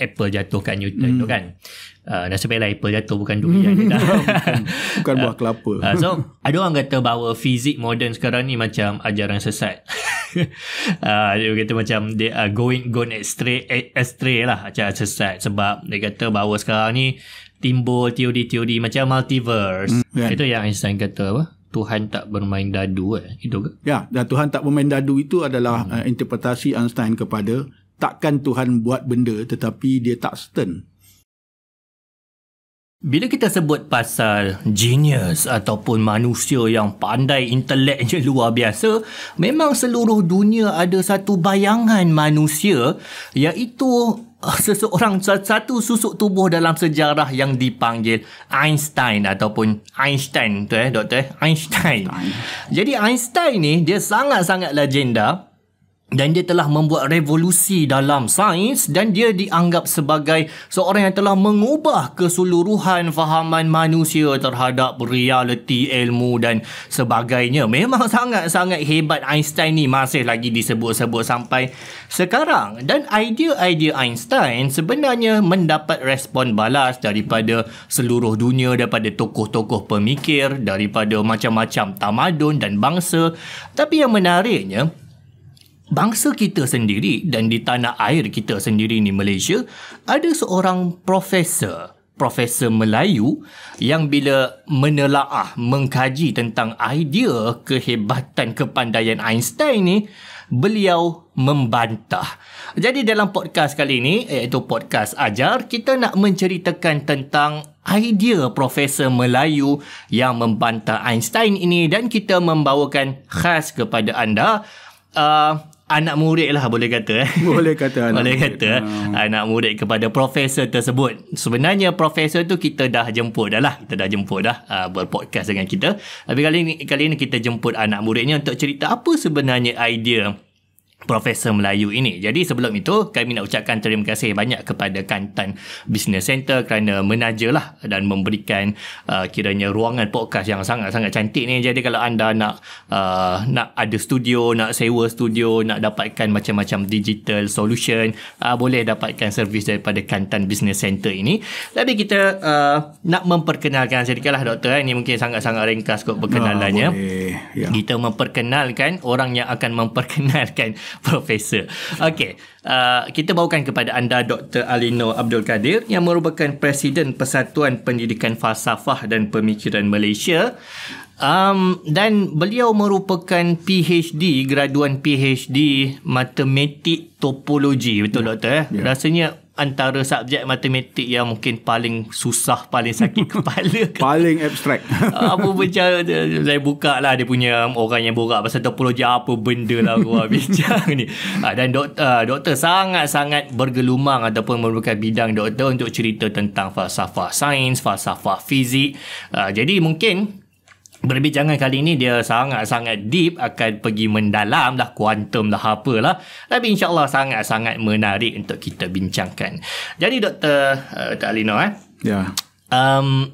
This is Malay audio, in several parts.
Apple jatuhkan Newton hmm. tu kan uh, dan sebab Apple jatuh bukan dunia hmm. bukan, bukan buah kelapa uh, so ada orang kata bahawa fizik moden sekarang ni macam ajaran sesat uh, dia kata macam they are going gone astray, astray lah macam sesat sebab dia kata bahawa sekarang ni timbul teori-teori macam multiverse hmm. kan? itu yang Einstein kata apa Tuhan tak bermain dadu eh? itu ke? Ya, dan Tuhan tak bermain dadu itu adalah hmm. uh, interpretasi Einstein kepada takkan Tuhan buat benda tetapi dia tak certain. Bila kita sebut pasal genius ataupun manusia yang pandai inteleknya luar biasa, memang seluruh dunia ada satu bayangan manusia iaitu eh, seseorang satu susuk tubuh dalam sejarah yang dipanggil Einstein ataupun Einstein tu eh doktor eh, Einstein. Einstein. Jadi Einstein ni dia sangat-sangat legenda dan dia telah membuat revolusi dalam sains dan dia dianggap sebagai seorang yang telah mengubah keseluruhan fahaman manusia terhadap realiti ilmu dan sebagainya. Memang sangat-sangat hebat Einstein ni masih lagi disebut-sebut sampai sekarang. Dan idea-idea Einstein sebenarnya mendapat respon balas daripada seluruh dunia, daripada tokoh-tokoh pemikir, daripada macam-macam tamadun dan bangsa. Tapi yang menariknya, bangsa kita sendiri dan di tanah air kita sendiri ni Malaysia ada seorang profesor profesor Melayu yang bila menelaah mengkaji tentang idea kehebatan kepandaian Einstein ni beliau membantah. Jadi dalam podcast kali ini iaitu podcast ajar kita nak menceritakan tentang idea profesor Melayu yang membantah Einstein ini dan kita membawakan khas kepada anda uh, anak murid lah boleh kata eh. Boleh kata anak boleh kata eh. murid. Hmm. anak murid kepada profesor tersebut. Sebenarnya profesor tu kita dah jemput dah lah. Kita dah jemput dah uh, ah, berpodcast dengan kita. Tapi kali ini kali ini kita jemput anak muridnya untuk cerita apa sebenarnya idea Profesor Melayu ini. Jadi sebelum itu kami nak ucapkan terima kasih banyak kepada Kantan Business Center kerana menajalah dan memberikan uh, kiranya ruangan podcast yang sangat-sangat cantik ni. Jadi kalau anda nak uh, nak ada studio, nak sewa studio, nak dapatkan macam-macam digital solution, uh, boleh dapatkan servis daripada Kantan Business Center ini. Tapi kita uh, nak memperkenalkan sedikitlah doktor eh. ini mungkin sangat-sangat ringkas kot perkenalannya. Nah, Ya. Kita memperkenalkan orang yang akan memperkenalkan Profesor. Okey, uh, kita bawakan kepada anda Dr. Alino Abdul Kadir yang merupakan Presiden Persatuan Pendidikan Falsafah dan Pemikiran Malaysia. Um, dan beliau merupakan PhD, graduan PhD Matematik Topologi, betul ya. Doktor? Ya? Ya. Rasanya antara subjek matematik yang mungkin paling susah, paling sakit kepala. Ke? paling abstrak. apa bercara saya buka lah dia punya orang yang borak pasal topologi apa benda lah aku bincang ni. Ah, dan doktor, ah, doktor sangat-sangat bergelumang ataupun merupakan bidang doktor untuk cerita tentang falsafah sains, falsafah fizik. Ah, jadi mungkin Berbincangan kali ini dia sangat-sangat deep akan pergi mendalam lah kuantum lah apalah tapi insyaAllah sangat-sangat menarik untuk kita bincangkan. Jadi Dr. Eh, Talino eh. Ya. Um,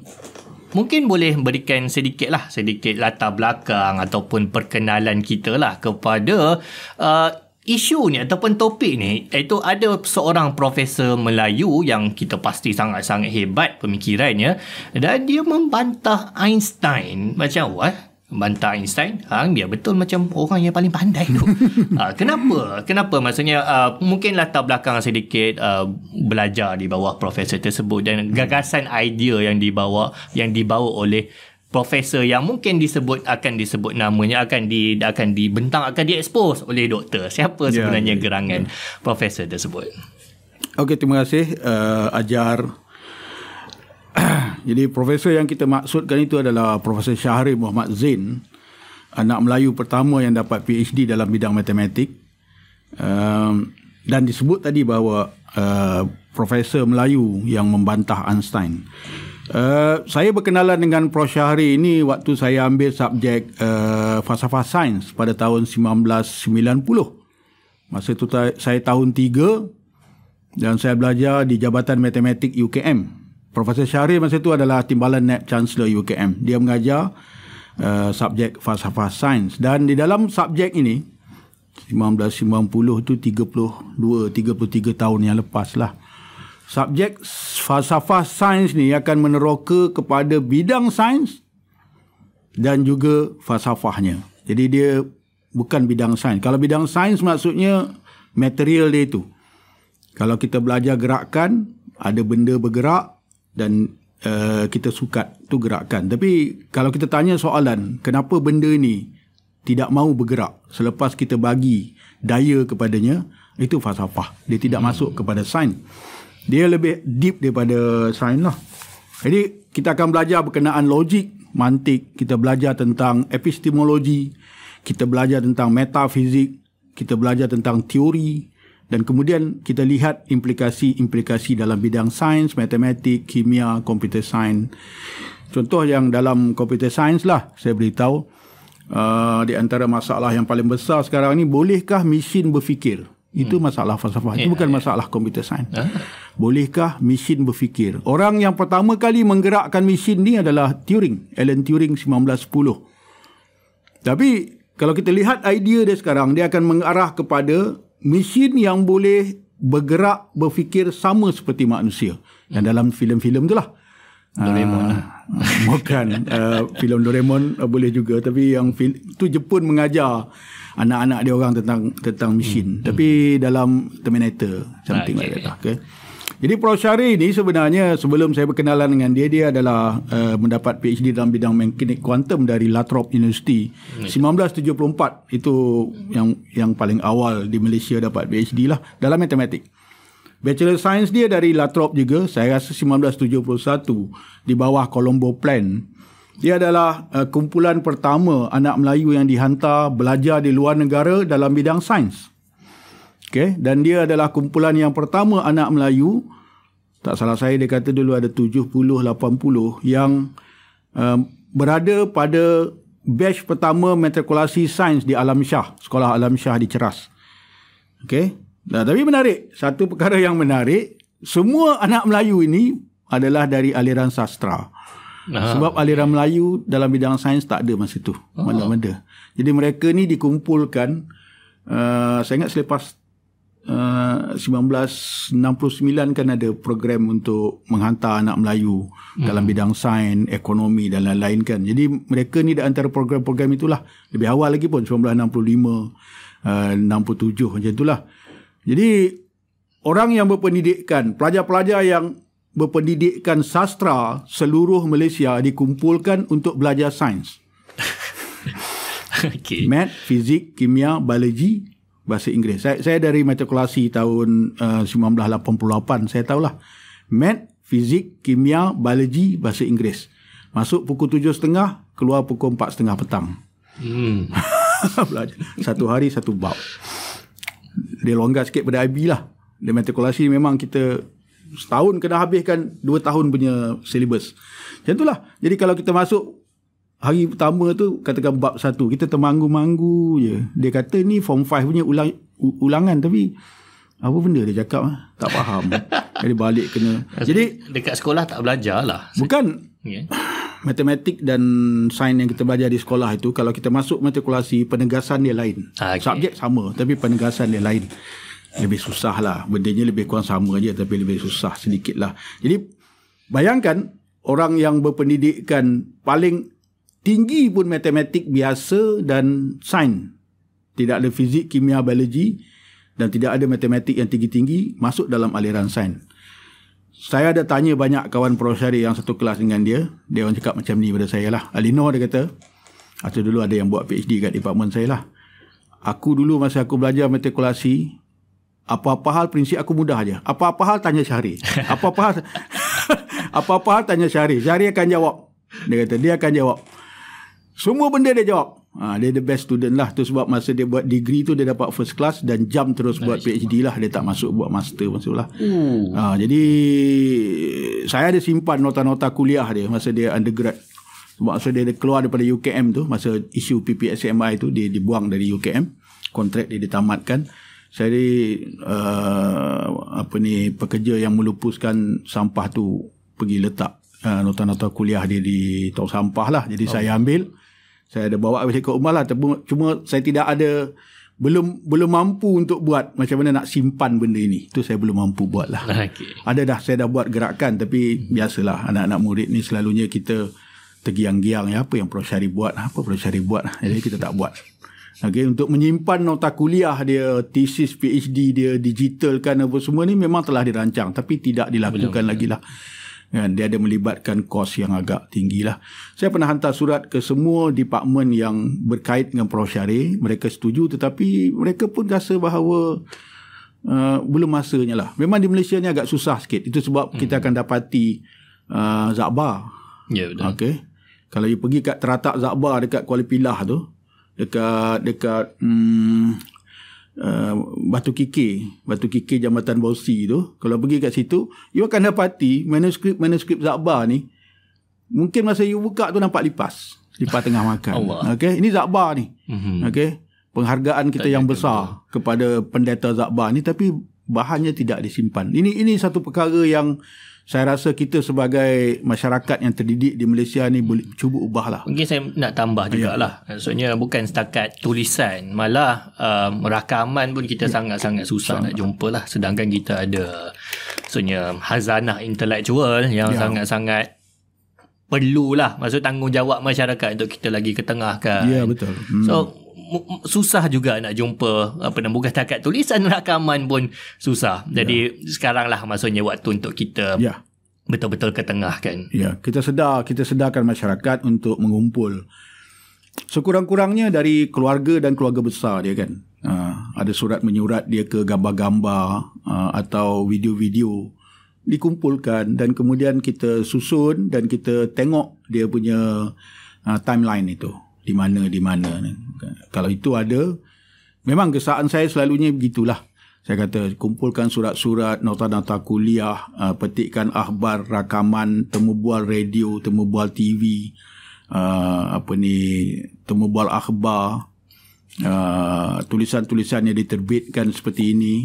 mungkin boleh berikan sedikit lah sedikit latar belakang ataupun perkenalan kita lah kepada uh, isu ni ataupun topik ni iaitu ada seorang profesor Melayu yang kita pasti sangat-sangat hebat pemikirannya dan dia membantah Einstein macam what? Bantah Einstein Ha, dia betul macam orang yang paling pandai tu. ha, kenapa? Kenapa maksudnya uh, ah, mungkin latar belakang sedikit uh, belajar di bawah profesor tersebut dan gagasan idea yang dibawa yang dibawa oleh profesor yang mungkin disebut akan disebut namanya akan di akan dibentang akan diekspos oleh doktor siapa ya, sebenarnya yeah, ya. gerangan yeah. profesor tersebut okey terima kasih uh, ajar jadi profesor yang kita maksudkan itu adalah profesor Syahri Muhammad Zain anak Melayu pertama yang dapat PhD dalam bidang matematik um, dan disebut tadi bahawa uh, profesor Melayu yang membantah Einstein Eh, saya berkenalan dengan Prof Syahri ini waktu saya ambil subjek uh, falsafah sains pada tahun 1990. Masa itu ta- saya tahun 3 dan saya belajar di Jabatan Matematik UKM. Prof Syahri masa itu adalah timbalan net chancellor UKM. Dia mengajar uh, subjek falsafah sains dan di dalam subjek ini 1990 itu 32 33 tahun yang lepas lah subjek falsafah sains ni akan meneroka kepada bidang sains dan juga falsafahnya. Jadi dia bukan bidang sains. Kalau bidang sains maksudnya material dia itu. Kalau kita belajar gerakan, ada benda bergerak dan uh, kita sukat tu gerakkan. Tapi kalau kita tanya soalan, kenapa benda ini tidak mau bergerak selepas kita bagi daya kepadanya, itu falsafah. Dia tidak hmm. masuk kepada sains dia lebih deep daripada sains lah. Jadi kita akan belajar berkenaan logik, mantik, kita belajar tentang epistemologi, kita belajar tentang metafizik, kita belajar tentang teori dan kemudian kita lihat implikasi-implikasi dalam bidang sains, matematik, kimia, komputer sains. Contoh yang dalam komputer sains lah saya beritahu uh, di antara masalah yang paling besar sekarang ni bolehkah mesin berfikir? Itu hmm. masalah falsafah. Itu ya, bukan yeah. Ya. masalah computer science. Huh? Ha? Bolehkah mesin berfikir? Orang yang pertama kali menggerakkan mesin ni adalah Turing. Alan Turing 1910. Tapi kalau kita lihat idea dia sekarang, dia akan mengarah kepada mesin yang boleh bergerak, berfikir sama seperti manusia. Yang hmm. dalam filem-filem tu lah. Doraemon. Uh, bukan. uh, filem Doraemon uh, boleh juga. Tapi yang fil- tu Jepun mengajar anak-anak dia orang tentang tentang mesin hmm. tapi hmm. dalam terminator something okay. Ah, like that okay. jadi prof syari ni sebenarnya sebelum saya berkenalan dengan dia dia adalah uh, mendapat PhD dalam bidang mekanik kuantum dari Latrobe University hmm. 1974 itu hmm. yang yang paling awal di Malaysia dapat PhD lah dalam matematik Bachelor Science dia dari Latrobe juga saya rasa 1971 di bawah Colombo Plan hmm. Dia adalah uh, kumpulan pertama anak Melayu yang dihantar belajar di luar negara dalam bidang sains. Okay? Dan dia adalah kumpulan yang pertama anak Melayu, tak salah saya dia kata dulu ada 70-80 yang uh, berada pada batch pertama matrikulasi sains di Alam Syah, Sekolah Alam Syah di Ceras. Okay? Nah, tapi menarik, satu perkara yang menarik, semua anak Melayu ini adalah dari aliran sastra. Aha. Sebab aliran Melayu dalam bidang sains tak ada masa tu. Ah. Mana-mana. Jadi mereka ni dikumpulkan uh, saya ingat selepas uh, 1969 kan ada program untuk menghantar anak Melayu hmm. dalam bidang sains, ekonomi dan lain-lain kan. Jadi mereka ni di antara program-program itulah. Lebih awal lagi pun 1965, uh, 67 macam itulah. Jadi orang yang berpendidikan, pelajar-pelajar yang berpendidikan sastra seluruh Malaysia dikumpulkan untuk belajar sains. okay. Mat, fizik, kimia, biologi, bahasa Inggeris. Saya, saya dari matrikulasi tahun eh, uh, 1988, saya tahulah. Mat, fizik, kimia, biologi, bahasa Inggeris. Masuk pukul tujuh setengah, keluar pukul empat setengah petang. Hmm. Satu hari, satu bab. Dia longgar sikit pada IB lah. Di matrikulasi memang kita setahun kena habiskan dua tahun punya syllabus. Macam itulah. Jadi kalau kita masuk hari pertama tu katakan bab satu kita termanggu-manggu je dia kata ni form five punya ulang, ulangan tapi apa benda dia cakap ah? tak faham jadi balik kena jadi dekat sekolah tak belajar lah bukan yeah. matematik dan sains yang kita belajar di sekolah itu kalau kita masuk matrikulasi penegasan dia lain ah, okay. subjek sama tapi penegasan dia lain lebih susah lah. Bendanya lebih kurang sama aja tapi lebih susah sedikit lah. Jadi bayangkan orang yang berpendidikan paling tinggi pun matematik biasa dan sains. Tidak ada fizik, kimia, biologi dan tidak ada matematik yang tinggi-tinggi masuk dalam aliran sains. Saya ada tanya banyak kawan prosyari yang satu kelas dengan dia. Dia orang cakap macam ni pada saya lah. Alino dia kata, atau dulu ada yang buat PhD kat department saya lah. Aku dulu masa aku belajar matrikulasi, apa-apa hal prinsip aku mudah aja. Apa-apa hal tanya Syahri. Apa-apa hal apa-apa hal tanya Syahri. Syahri akan jawab. Dia kata dia akan jawab. Semua benda dia jawab. Ha, dia the best student lah. Tu sebab masa dia buat degree tu dia dapat first class dan jump terus nah, buat PhD lah. Dia tak masuk buat master masuk lah. Hmm. Ha, jadi saya ada simpan nota-nota kuliah dia masa dia undergrad. Sebab masa dia keluar daripada UKM tu. Masa isu PPSMI tu dia dibuang dari UKM. Kontrak dia ditamatkan. Jadi uh, apa ni pekerja yang melupuskan sampah tu pergi letak uh, nota-nota kuliah dia di tong sampah lah. Jadi oh. saya ambil, saya ada bawa balik ke rumah lah. Cuma saya tidak ada belum belum mampu untuk buat macam mana nak simpan benda ini. Itu saya belum mampu buat lah. Okay. Ada dah saya dah buat gerakan tapi hmm. biasalah anak-anak murid ni selalunya kita tergiang-giang ya apa yang perlu cari buat apa perlu cari buat jadi kita tak buat Okay, untuk menyimpan nota kuliah dia, thesis PhD dia, digitalkan apa semua ni memang telah dirancang tapi tidak dilakukan Belum. lagi ya. lah. Kan, dia ada melibatkan kos yang agak tinggi lah. Saya pernah hantar surat ke semua departemen yang berkait dengan Prof. Syari. Mereka setuju tetapi mereka pun rasa bahawa uh, belum masanya lah. Memang di Malaysia ni agak susah sikit. Itu sebab hmm. kita akan dapati uh, Zabar. yeah, ya, Okay. Kalau you pergi kat teratak Zabar dekat Kuala Pilah tu, dekat dekat hmm, uh, Batu Kiki, Batu Kiki Jambatan Bosi tu. Kalau pergi kat situ, you akan dapati manuskrip-manuskrip Zabar ni mungkin masa you buka tu nampak lipas, lipas tengah makan. Okey, ini Zabar ni. Mm-hmm. Penghargaan kita tak yang besar tentu. kepada pendeta Zabar ni tapi bahannya tidak disimpan. Ini ini satu perkara yang saya rasa kita sebagai masyarakat yang terdidik di Malaysia ni boleh cuba ubahlah. Mungkin saya nak tambah juga lah. Ya. Maksudnya bukan setakat tulisan, malah um, uh, rakaman pun kita ya. sangat-sangat susah sangat. nak jumpa lah. Sedangkan kita ada maksudnya hazanah intelektual yang sangat ya. sangat-sangat perlulah maksud tanggungjawab masyarakat untuk kita lagi ketengahkan. Ya betul. Hmm. So susah juga nak jumpa apa nama bukan takat tulisan rakaman pun susah. Jadi yeah. sekaranglah maksudnya waktu untuk kita yeah. betul-betul ketengahkan. Ya, yeah. kita sedar kita sedarkan masyarakat untuk mengumpul sekurang-kurangnya dari keluarga dan keluarga besar dia kan. Uh, ada surat menyurat dia ke gambar-gambar uh, atau video-video dikumpulkan dan kemudian kita susun dan kita tengok dia punya uh, timeline itu di mana di mana Kalau itu ada, memang kesan saya selalunya begitulah. Saya kata kumpulkan surat-surat, nota-nota kuliah, petikan uh, petikkan akhbar, rakaman, temu bual radio, temu bual TV, uh, apa ni, temu bual akhbar, uh, tulisan-tulisan yang diterbitkan seperti ini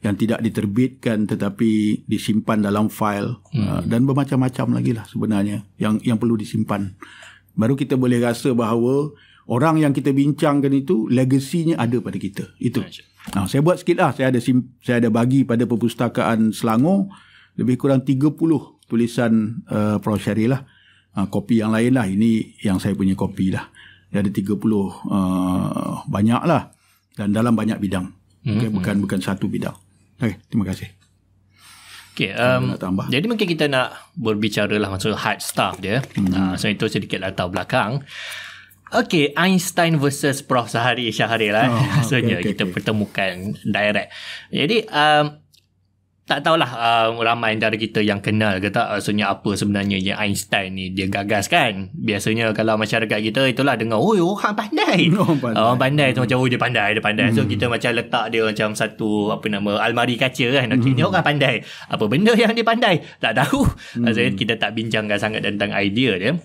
yang tidak diterbitkan tetapi disimpan dalam fail hmm. dan bermacam-macam lagi lah sebenarnya yang yang perlu disimpan baru kita boleh rasa bahawa orang yang kita bincangkan itu legasinya ada pada kita itu nah, saya buat sikit lah saya ada, saya ada bagi pada perpustakaan Selangor lebih kurang 30 tulisan uh, eh, Prof. Syari lah uh, kopi yang lain lah ini yang saya punya kopi lah dia ada 30 uh, eh, banyak lah dan dalam banyak bidang okay, mm-hmm. Hmm, bukan hmm. bukan satu bidang okay, terima kasih Okay, um, tambah. jadi mungkin kita nak berbicara lah maksud hard stuff dia. Hmm. Uh, so itu sedikit latar belakang. Okay, Einstein versus Prof Sahari Syahari lah. Eh. Oh, okay, so okay, kita okay. pertemukan direct. Jadi, um, tak tahulah uh, ramai antara kita yang kenal ke tak maksudnya apa sebenarnya yang Einstein ni dia gagas kan biasanya kalau masyarakat kita itulah dengar oi orang pandai orang pandai, uh, pandai hmm. macam oh dia pandai dia pandai hmm. so kita macam letak dia macam satu apa nama almari kaca kan okay, hmm. ni orang pandai apa benda yang dia pandai tak tahu hmm. maksudnya kita tak bincangkan sangat tentang idea dia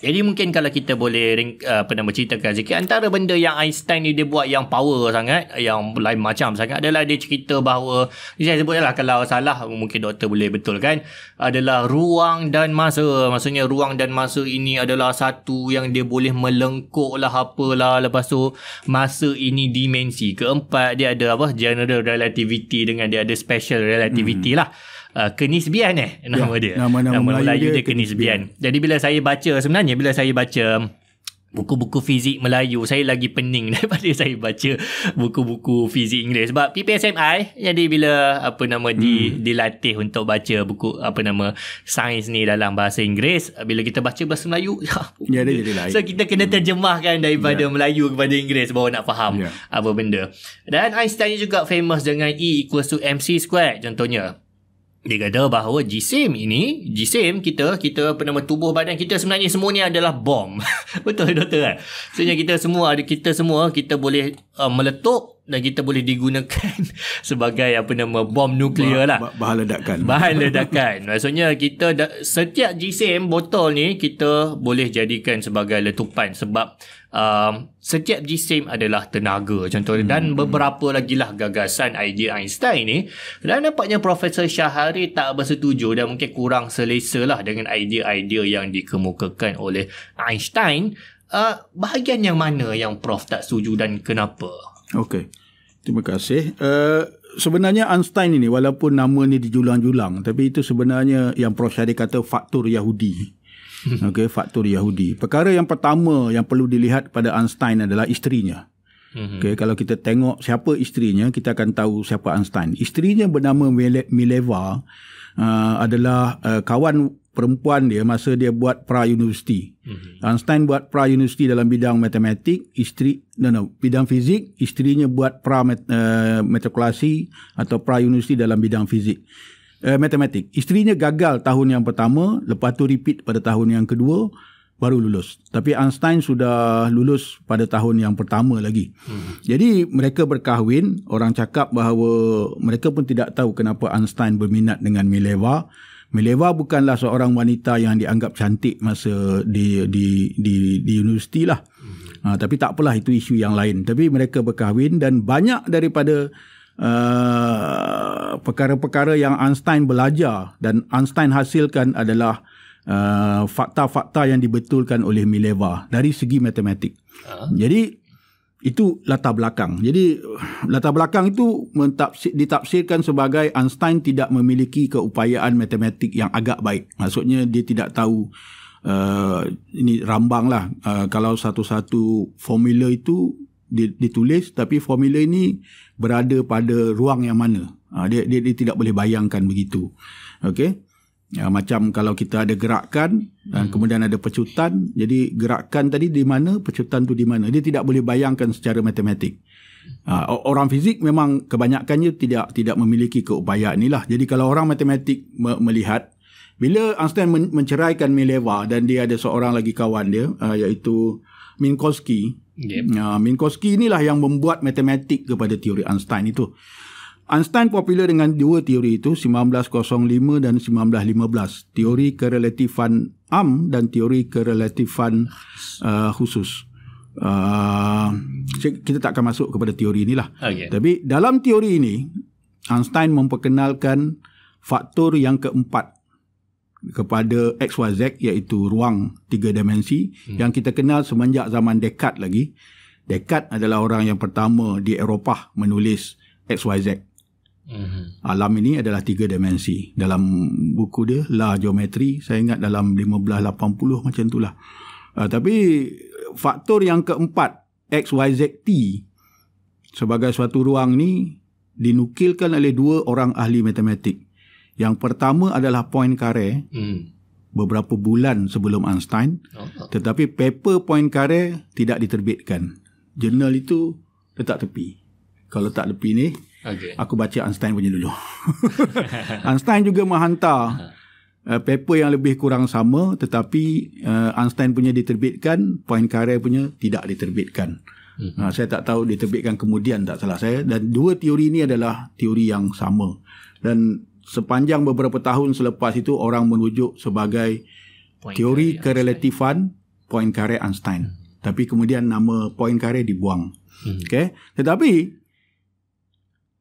jadi mungkin kalau kita boleh uh, apa nama ceritakan sikit antara benda yang Einstein ni dia buat yang power sangat yang lain macam sangat adalah dia cerita bahawa saya sebutlah kalau salah mungkin doktor boleh betul kan, adalah ruang dan masa maksudnya ruang dan masa ini adalah satu yang dia boleh melengkuk lah apalah lepas tu masa ini dimensi keempat dia ada apa general relativity dengan dia ada special relativity hmm. lah Uh, Kenisbian eh nama ya, dia. Nama, -nama, nama Melayu, Melayu dia, dia Kenisbian. Kenisbian. Jadi bila saya baca sebenarnya bila saya baca um, buku-buku fizik Melayu saya lagi pening daripada saya baca buku-buku fizik Inggeris sebab PPSMI jadi bila apa nama hmm. di dilatih untuk baca buku apa nama sains ni dalam bahasa Inggeris bila kita baca bahasa Melayu ya, ya dia jadi lain. So kita kena hmm. terjemahkan daripada ya. Melayu kepada Inggeris baru nak faham ya. apa benda. Dan Einstein juga famous dengan E equals to MC square contohnya. Dia kata bahawa jisim ini, jisim kita, kita apa nama tubuh badan kita sebenarnya semua ni adalah bom. Betul doktor kan? Sebenarnya kita semua, kita semua, kita boleh uh, meletup dan kita boleh digunakan sebagai apa nama bom nuklear lah. Bahan ledakan. Bahan ledakan. Maksudnya kita setiap GCM botol ni kita boleh jadikan sebagai letupan sebab um, setiap GCM adalah tenaga contohnya dan hmm. beberapa lagi lah gagasan idea Einstein ni dan nampaknya Profesor Syahari tak bersetuju dan mungkin kurang selesa lah dengan idea-idea yang dikemukakan oleh Einstein. Uh, bahagian yang mana yang Prof tak setuju dan kenapa? Okey. Terima kasih. Uh, sebenarnya Einstein ini walaupun nama ini dijulang-julang tapi itu sebenarnya yang Prof Syari kata faktor Yahudi. Hmm. okay, faktor Yahudi. Perkara yang pertama yang perlu dilihat pada Einstein adalah isterinya. Hmm. Okay, kalau kita tengok siapa isterinya, kita akan tahu siapa Einstein. Isterinya bernama Mileva uh, adalah uh, kawan perempuan dia masa dia buat pra universiti. Mm-hmm. Einstein buat pra universiti dalam bidang matematik, isteri no no, bidang fizik, isterinya buat pra uh, eh, matrikulasi atau pra universiti dalam bidang fizik. Uh, matematik. Isterinya gagal tahun yang pertama, lepas tu repeat pada tahun yang kedua baru lulus. Tapi Einstein sudah lulus pada tahun yang pertama lagi. Mm-hmm. Jadi mereka berkahwin, orang cakap bahawa mereka pun tidak tahu kenapa Einstein berminat dengan Mileva. Mileva bukanlah seorang wanita yang dianggap cantik masa di di di di universiti lah. Hmm. Ha, tapi tak apalah itu isu yang lain. Tapi mereka berkahwin dan banyak daripada uh, perkara-perkara yang Einstein belajar dan Einstein hasilkan adalah uh, fakta-fakta yang dibetulkan oleh Mileva dari segi matematik. Uh. Jadi itu latar belakang. Jadi latar belakang itu ditafsirkan sebagai Einstein tidak memiliki keupayaan matematik yang agak baik. Maksudnya dia tidak tahu uh, ini rambang lah uh, kalau satu-satu formula itu ditulis tapi formula ini berada pada ruang yang mana. Uh, dia, dia, dia tidak boleh bayangkan begitu. Okay. Ya, macam kalau kita ada gerakan dan hmm. kemudian ada pecutan, jadi gerakan tadi di mana, pecutan tu di mana. Dia tidak boleh bayangkan secara matematik. Uh, orang fizik memang kebanyakannya tidak tidak memiliki keupayaan inilah. Jadi kalau orang matematik me- melihat bila Einstein men- menceraikan Mileva dan dia ada seorang lagi kawan dia uh, iaitu Minkowski. Yep. Uh, Minkowski inilah yang membuat matematik kepada teori Einstein itu. Einstein popular dengan dua teori itu, 1905 dan 1915. Teori kerelatifan am dan teori kerelatifan uh, khusus. Uh, kita takkan masuk kepada teori inilah. Okay. Tapi dalam teori ini, Einstein memperkenalkan faktor yang keempat kepada x, y, z iaitu ruang tiga dimensi hmm. yang kita kenal semenjak zaman Descartes lagi. Descartes adalah orang yang pertama di Eropah menulis XYZ. Hmm. Mhm. Alam ini adalah tiga dimensi. Dalam buku dia, La Geometri, saya ingat dalam 1580 macam itulah. Uh, ah, tapi faktor yang keempat, X, Y, Z, T, sebagai suatu ruang ni dinukilkan oleh dua orang ahli matematik. Yang pertama adalah Poincaré hmm. beberapa bulan sebelum Einstein. Oh. oh. Tetapi paper Point Poincaré tidak diterbitkan. Jurnal itu letak tepi. Kalau tak tepi ni, Okay. Aku baca Einstein punya dulu. Einstein juga menghantar uh, paper yang lebih kurang sama tetapi uh, Einstein punya diterbitkan, poin Poincaré punya tidak diterbitkan. uh saya tak tahu diterbitkan kemudian tak salah saya dan dua teori ini adalah teori yang sama. Dan sepanjang beberapa tahun selepas itu orang menunjuk sebagai Poincaré teori Einstein. poin Poincaré Einstein. Hmm. Tapi kemudian nama poin Poincaré dibuang. Hmm. Okay. Tetapi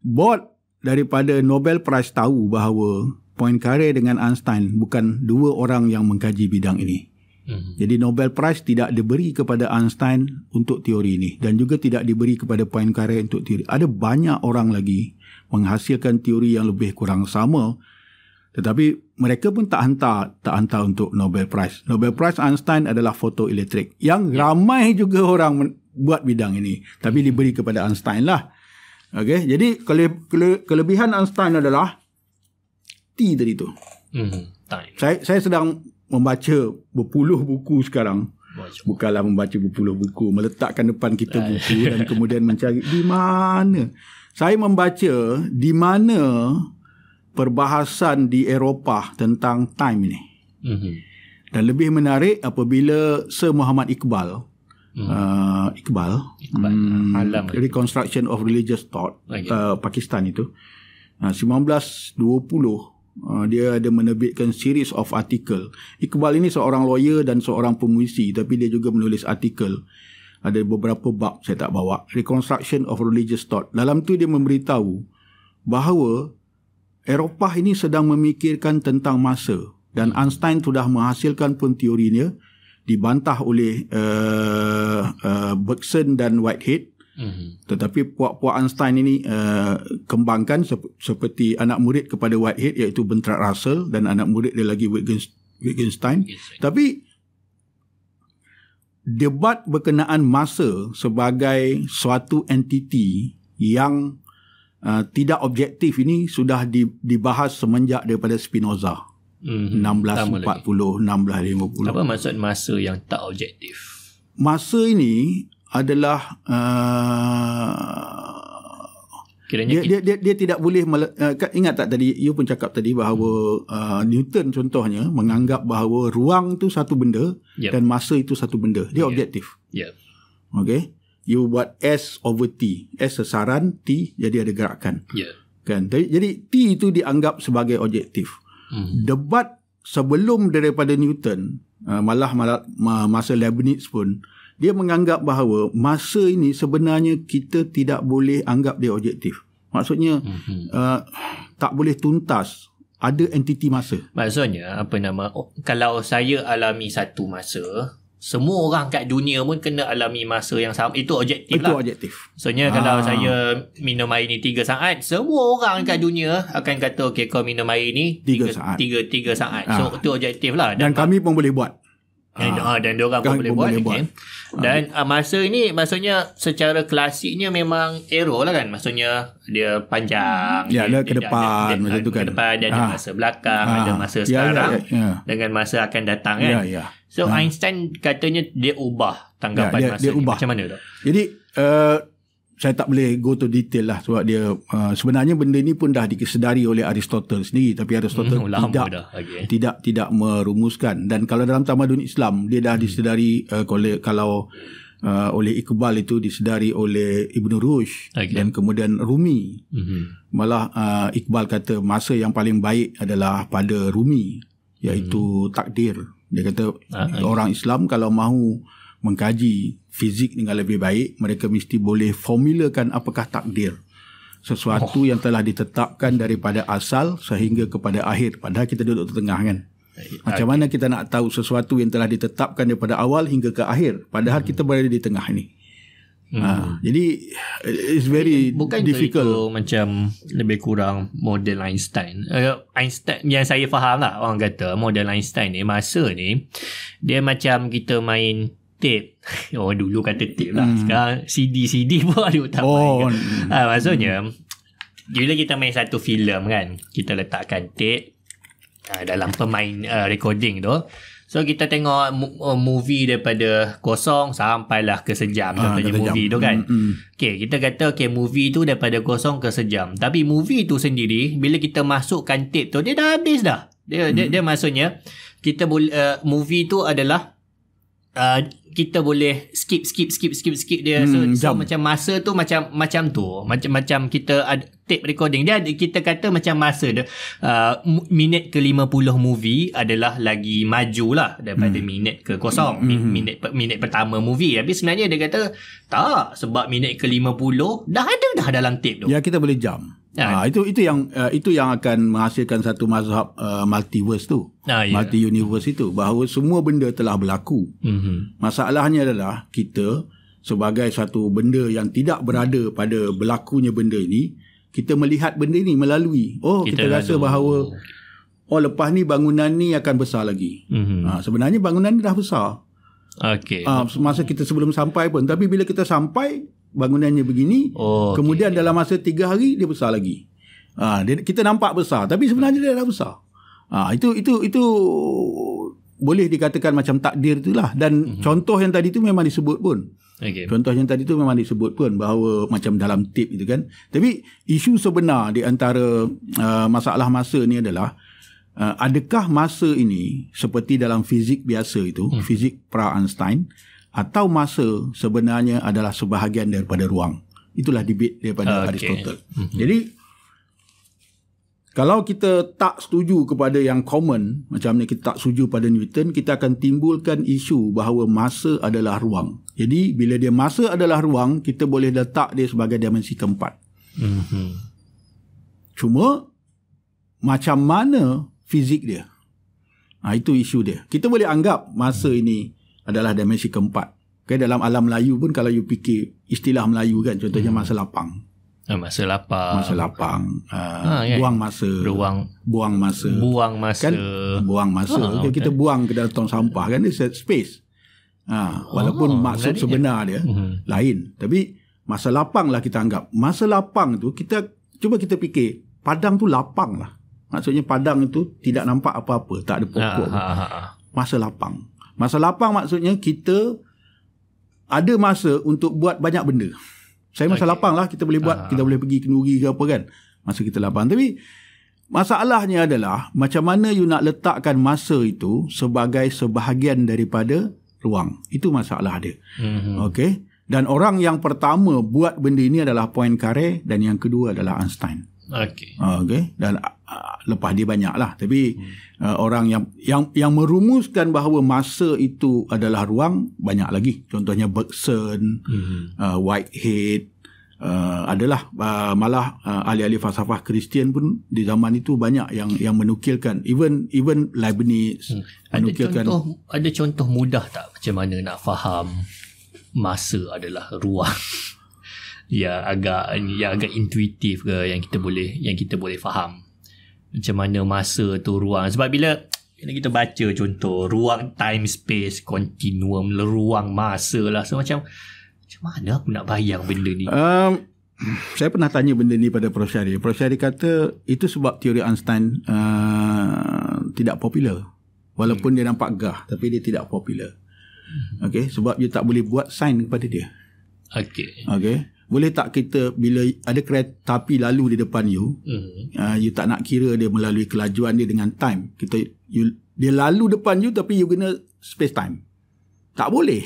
board daripada Nobel Prize tahu bahawa Poincaré dengan Einstein bukan dua orang yang mengkaji bidang ini. Hmm. Jadi Nobel Prize tidak diberi kepada Einstein untuk teori ini dan juga tidak diberi kepada Poincaré untuk teori. Ada banyak orang lagi menghasilkan teori yang lebih kurang sama tetapi mereka pun tak hantar tak hantar untuk Nobel Prize. Nobel Prize Einstein adalah fotoelektrik yang ya. ramai juga orang buat bidang ini tapi hmm. diberi kepada Einstein lah. Okay, jadi kele, kele, kelebihan Einstein adalah T tadi tu. Mm-hmm. Saya, saya sedang membaca berpuluh buku sekarang. Baca. Bukanlah membaca berpuluh buku. Meletakkan depan kita buku dan kemudian mencari di mana. Saya membaca di mana perbahasan di Eropah tentang time ini Mm-hmm. Dan lebih menarik apabila Sir Muhammad Iqbal. Mm-hmm. Uh, Iqbal hmm, alam reconstruction itu. of religious thought okay. uh, Pakistan itu uh, 1920 dia ada menerbitkan series of article. Iqbal ini seorang lawyer dan seorang pemuisi tapi dia juga menulis artikel. Ada beberapa bab saya tak bawa. Reconstruction of Religious Thought. Dalam tu dia memberitahu bahawa Eropah ini sedang memikirkan tentang masa dan Einstein sudah menghasilkan pun teorinya dibantah oleh uh, uh, Bergson dan Whitehead. Mm-hmm. Tetapi puak-puak Einstein ini uh, kembangkan sep- seperti anak murid kepada Whitehead iaitu Bertrand Russell dan anak murid dia lagi Wittgenstein. Wittgenstein. Tapi debat berkenaan masa sebagai suatu entiti yang uh, tidak objektif ini sudah dibahas semenjak daripada Spinoza. Mm-hmm mm-hmm. 16.40, 16.50. Apa maksud masa yang tak objektif? Masa ini adalah... Uh, dia, kita... dia, dia, dia tidak boleh... Mele- uh, ingat tak tadi, you pun cakap tadi bahawa hmm. uh, Newton contohnya menganggap bahawa ruang itu satu benda yep. dan masa itu satu benda. Dia yep. objektif. Yep. Okay? You buat S over T. S sesaran, T jadi ada gerakan. Yep. Kan? Jadi, T itu dianggap sebagai objektif. Hmm. Debat sebelum daripada Newton, uh, malah, malah masa Leibniz pun, dia menganggap bahawa masa ini sebenarnya kita tidak boleh anggap dia objektif. Maksudnya, hmm. uh, tak boleh tuntas ada entiti masa. Maksudnya, apa nama, oh, kalau saya alami satu masa, semua orang kat dunia pun kena alami masa yang sama. Itu objektif lah. Itu objektif. So ha. kalau ah. saya minum air ni tiga saat, semua orang kat dunia akan kata, okay kau minum air ni tiga saat. Tiga tiga saat. Ha. So itu objektif lah. Dan, dan kami pun boleh buat. Dan, ha. dan dia kami pun boleh buat. Boleh okay. buat. Dan ha. masa ni maksudnya secara klasiknya memang error lah kan. Maksudnya dia panjang. Ya, dia, dia ke depan macam tu kan. Ke depan, dia ada masa belakang, ha. ada masa ya, ya sekarang. Ya, ya, ya. Dengan masa akan datang ya, kan. Ya, ya. So ha. Einstein katanya dia ubah tanggapan ya, dia, masa dia ni. ubah. macam mana tu? Jadi uh, saya tak boleh go to detail lah sebab dia uh, sebenarnya benda ni pun dah dikesedari oleh Aristotle sendiri tapi Aristotle hmm, tidak, tidak, okay. tidak tidak merumuskan dan kalau dalam tamadun Islam dia dah hmm. disedari uh, kalau Uh, oleh Iqbal itu disedari oleh Ibn Rush okay. dan kemudian Rumi. Mm-hmm. Malah uh, Iqbal kata masa yang paling baik adalah pada Rumi iaitu mm-hmm. takdir. Dia kata ha, orang okay. Islam kalau mahu mengkaji fizik dengan lebih baik, mereka mesti boleh formulakan apakah takdir. Sesuatu oh. yang telah ditetapkan daripada asal sehingga kepada akhir. Padahal kita duduk di tengah kan. Macam mana kita nak tahu sesuatu yang telah ditetapkan daripada awal hingga ke akhir. Padahal hmm. kita berada di tengah ni. Hmm. Ha, jadi eh, it's very Bukan difficult itu macam lebih kurang model Einstein. Uh, Einstein yang saya faham lah orang kata model Einstein ni masa ni dia macam kita main tape. Oh dulu kata tape lah. Hmm. Sekarang CD CD pun ada utama. oh. main. Ha, hmm. ah, maksudnya hmm. bila kita main satu filem kan, kita letakkan tape uh, dalam pemain uh, recording tu. So kita tengok oh, movie daripada kosong sampailah ke sejam ha, contohnya movie tu kan. Mm, mm. Okay kita kata okay movie tu daripada kosong ke sejam. Tapi movie tu sendiri bila kita masukkan tape tu dia dah habis dah. Dia mm. dia, dia maksudnya kita uh, movie tu adalah uh, kita boleh skip skip skip skip skip dia hmm, so, macam masa tu macam macam tu macam macam kita ad, tape recording dia kita kata macam masa dia uh, minit ke 50 movie adalah lagi maju lah daripada hmm. minit ke kosong hmm. Min, minit minit pertama movie tapi sebenarnya dia kata tak sebab minit ke 50 dah ada dah dalam tape tu ya kita boleh jump Ya. Ah ha, itu itu yang uh, itu yang akan menghasilkan satu mazhab uh, multiverse tu. Ah, yeah. Multi universe itu bahawa semua benda telah berlaku. Mm-hmm. Masalahnya adalah kita sebagai satu benda yang tidak berada pada berlakunya benda ini, kita melihat benda ini melalui oh kita, kita rasa bahawa oh lepas ni bangunan ni akan besar lagi. Mm-hmm. Ha, sebenarnya bangunan ni dah besar. Okey. Ha, ah, masa kita sebelum sampai pun tapi bila kita sampai bangunannya begini oh, kemudian okay. dalam masa tiga hari dia besar lagi ha, dia, kita nampak besar tapi sebenarnya dia dah besar ha, itu itu itu boleh dikatakan macam takdir itulah dan mm-hmm. contoh yang tadi tu memang disebut pun okay. contoh yang tadi tu memang disebut pun bahawa macam dalam tip itu kan tapi isu sebenar di antara uh, masalah masa ni adalah uh, adakah masa ini seperti dalam fizik biasa itu mm. fizik pra einstein uh, atau masa sebenarnya adalah sebahagian daripada ruang. Itulah debate daripada ah, okay. Aristotle. Mm-hmm. Jadi kalau kita tak setuju kepada yang common macam ni kita tak setuju pada Newton kita akan timbulkan isu bahawa masa adalah ruang. Jadi bila dia masa adalah ruang kita boleh letak dia sebagai dimensi keempat. Mm-hmm. Cuma macam mana fizik dia? Ha, itu isu dia. Kita boleh anggap masa ini adalah dimensi keempat. Okay, dalam alam Melayu pun kalau you fikir istilah Melayu kan contohnya hmm. ah, masa lapang. Masa lapang. Masa lapang. Uh, ha, yeah. Buang masa. Ruang. Buang masa. Buang masa. Kan? Buang masa. Oh, ah, okay. Kita kan? buang ke dalam tong sampah kan. ini space. Ha, walaupun oh, maksud jadinya. sebenar dia hmm. lain. Tapi masa lapang lah kita anggap. Masa lapang tu kita cuba kita fikir padang tu lapang lah. Maksudnya padang itu tidak nampak apa-apa. Tak ada pokok. Ha, ha, ha, ha. Masa lapang. Masa lapang maksudnya kita ada masa untuk buat banyak benda. Saya masa okay. lapang lah kita boleh buat, uh kita boleh pergi kenduri ke apa kan masa kita lapang. Tapi masalahnya adalah macam mana you nak letakkan masa itu sebagai sebahagian daripada ruang. Itu masalah dia. Mm-hmm. Okay. Dan orang yang pertama buat benda ini adalah Poincaré dan yang kedua adalah Einstein. Okay. Uh, ah, okay. Dan uh, lepas dia banyaklah. Tapi hmm. uh, orang yang yang yang merumuskan bahawa masa itu adalah ruang banyak lagi. Contohnya Bergson, hmm. uh, Whitehead. Uh, adalah uh, malah uh, ahli-ahli falsafah Kristian pun di zaman itu banyak yang yang menukilkan even even Leibniz hmm. menukilkan ada contoh ada contoh mudah tak macam mana nak faham masa adalah ruang ya agak ya agak intuitif ke yang kita boleh yang kita boleh faham macam mana masa tu ruang sebab bila bila kita baca contoh ruang time space continuum ruang masa lah so macam macam mana aku nak bayang benda ni um, saya pernah tanya benda ni pada Prof. Syari Prof. Syari kata itu sebab teori Einstein uh, tidak popular walaupun hmm. dia nampak gah tapi dia tidak popular hmm. okay, sebab dia tak boleh buat sign kepada dia Okay. Okay boleh tak kita bila ada kereta tapi lalu di depan you mm-hmm. uh, you tak nak kira dia melalui kelajuan dia dengan time kita you, dia lalu depan you tapi you guna space time tak boleh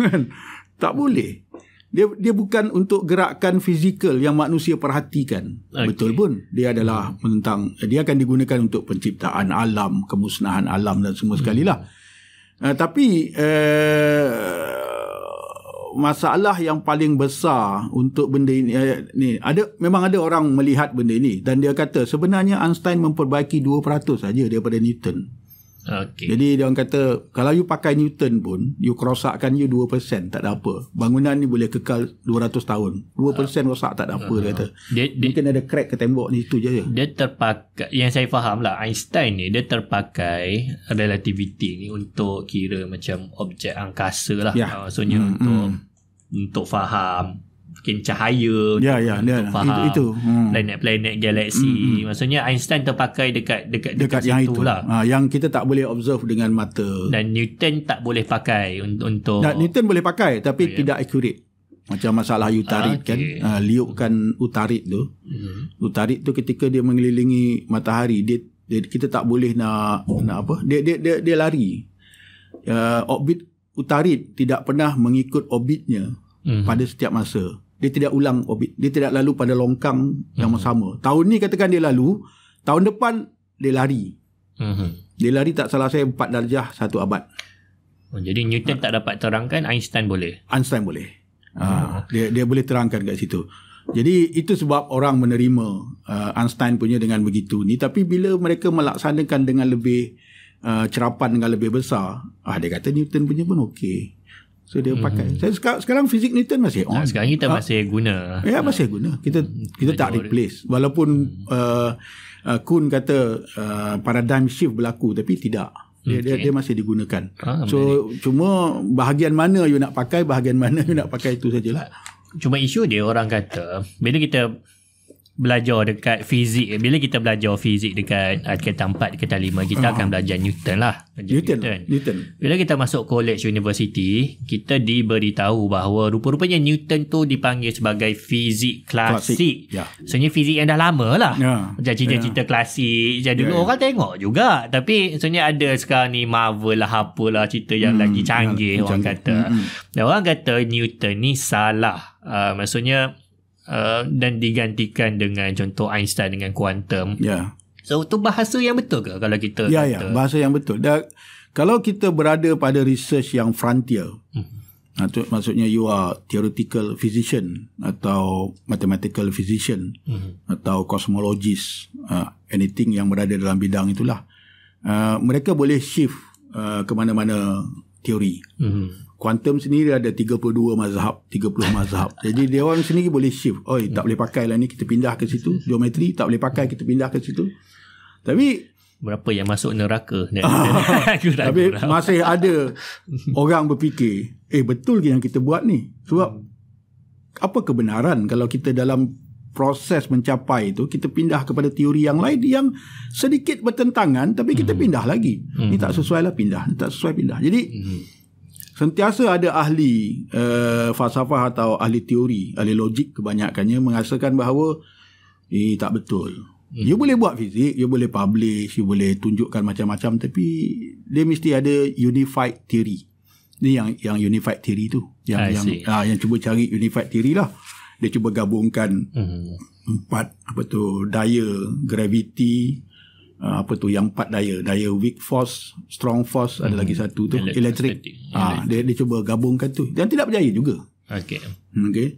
kan? tak boleh dia dia bukan untuk gerakan fizikal yang manusia perhatikan okay. betul pun dia adalah mm-hmm. tentang dia akan digunakan untuk penciptaan alam kemusnahan alam dan semua mm-hmm. sekali uh, tapi uh, masalah yang paling besar untuk benda ini eh, ni ada memang ada orang melihat benda ini dan dia kata sebenarnya Einstein memperbaiki 2% saja daripada Newton. Okay. Jadi dia orang kata kalau you pakai Newton pun you kerosakkan you 2% tak ada apa. Bangunan ni boleh kekal 200 tahun. 2% uh, rosak tak ada apa uh, dia kata. Dia, Mungkin ada crack ke tembok ni tu je. Dia terpakai yang saya faham lah Einstein ni dia terpakai relativity ni untuk kira macam objek angkasa lah. Yeah. Maksudnya mm, untuk mm. untuk faham makin cahaya ya ya ya, ya faham itu, itu. Hmm. planet-planet galaksi hmm, hmm. maksudnya Einstein terpakai dekat dekat dekat, dekat situ lah ha, yang kita tak boleh observe dengan mata dan Newton tak boleh pakai untuk nah, Newton boleh pakai tapi yeah. Oh, ya. tidak accurate macam masalah utarit okay. Ah, kan uh, liukkan utarit tu hmm. utarit tu ketika dia mengelilingi matahari dia, dia kita tak boleh nak oh. nak apa dia dia dia, dia lari uh, orbit utarit tidak pernah mengikut orbitnya hmm. pada setiap masa dia tidak ulang orbit. Dia tidak lalu pada longkang yang uh-huh. sama. Tahun ni katakan dia lalu, tahun depan dia lari. Uh-huh. Dia lari tak salah saya 4 darjah 1 abad. Oh, jadi Newton ha. tak dapat terangkan, Einstein boleh? Einstein boleh. Uh-huh. Dia, dia boleh terangkan kat situ. Jadi itu sebab orang menerima uh, Einstein punya dengan begitu ni. Tapi bila mereka melaksanakan dengan lebih uh, cerapan dengan lebih besar, ah, dia kata Newton punya pun okey. So dia pakai. Mm-hmm. Saya sekarang, sekarang fizik Newton masih on. Nah, sekarang kita ha? masih guna. Ya, ha. masih guna. Hmm. Kita kita tak replace. Walaupun hmm. uh, uh, Kuhn kata uh, paradigm shift berlaku tapi tidak. Dia, okay. dia dia masih digunakan. Ha, so menarik. cuma bahagian mana you nak pakai, bahagian mana you nak pakai itu sajalah. Cuma isu dia orang kata bila kita belajar dekat fizik bila kita belajar fizik dekat kata empat kata lima kita ah. akan belajar Newton lah Newton, Newton. Newton bila kita masuk college university kita diberitahu bahawa rupa-rupanya Newton tu dipanggil sebagai fizik klasik, klasik. Yeah. sebenarnya fizik yang dah lama lah yeah. macam cerita yeah. klasik Jadi dulu yeah, ya. orang tengok juga tapi sebenarnya ada sekarang ni marvel lah apalah cerita yang mm, lagi canggih yeah, orang canggih. kata mm-hmm. orang kata Newton ni salah uh, maksudnya Uh, dan digantikan dengan contoh Einstein dengan kuantum. Ya. Yeah. So tu bahasa yang betul ke kalau kita Ya, ya kata? ya, bahasa yang betul. Dan kalau kita berada pada research yang frontier. Mm-hmm. Atau, maksudnya you are theoretical physician atau mathematical physician mm-hmm. atau cosmologist uh, anything yang berada dalam bidang itulah. Uh, mereka boleh shift uh, ke mana-mana teori. Mm-hmm. Quantum sendiri ada 32 mazhab, 30 mazhab. Jadi dia orang sendiri boleh shift. Oi, tak boleh pakai lah ni, kita pindah ke situ. Geometri tak boleh pakai, kita pindah ke situ. Tapi berapa yang masuk neraka Tapi masih ada orang berfikir, eh betul ke yang kita buat ni? Sebab hmm. apa kebenaran kalau kita dalam proses mencapai itu kita pindah kepada teori yang lain yang sedikit bertentangan tapi kita hmm. pindah lagi. Ini hmm. tak sesuai lah pindah, tak sesuai pindah. Jadi sentiasa ada ahli uh, falsafah atau ahli teori, ahli logik kebanyakannya mengasakan bahawa eh tak betul. Hmm. You boleh buat fizik, you boleh publish, you boleh tunjukkan macam-macam tapi dia mesti ada unified theory. Ni yang yang unified theory tu, yang yang ah yang cuba cari unified theory lah. Dia cuba gabungkan hmm. empat apa tu daya, graviti uh, apa tu yang empat daya daya weak force strong force hmm. ada lagi satu tu electric, electric. electric. Ah, dia, dia cuba gabungkan tu dan tidak berjaya juga okey hmm, okey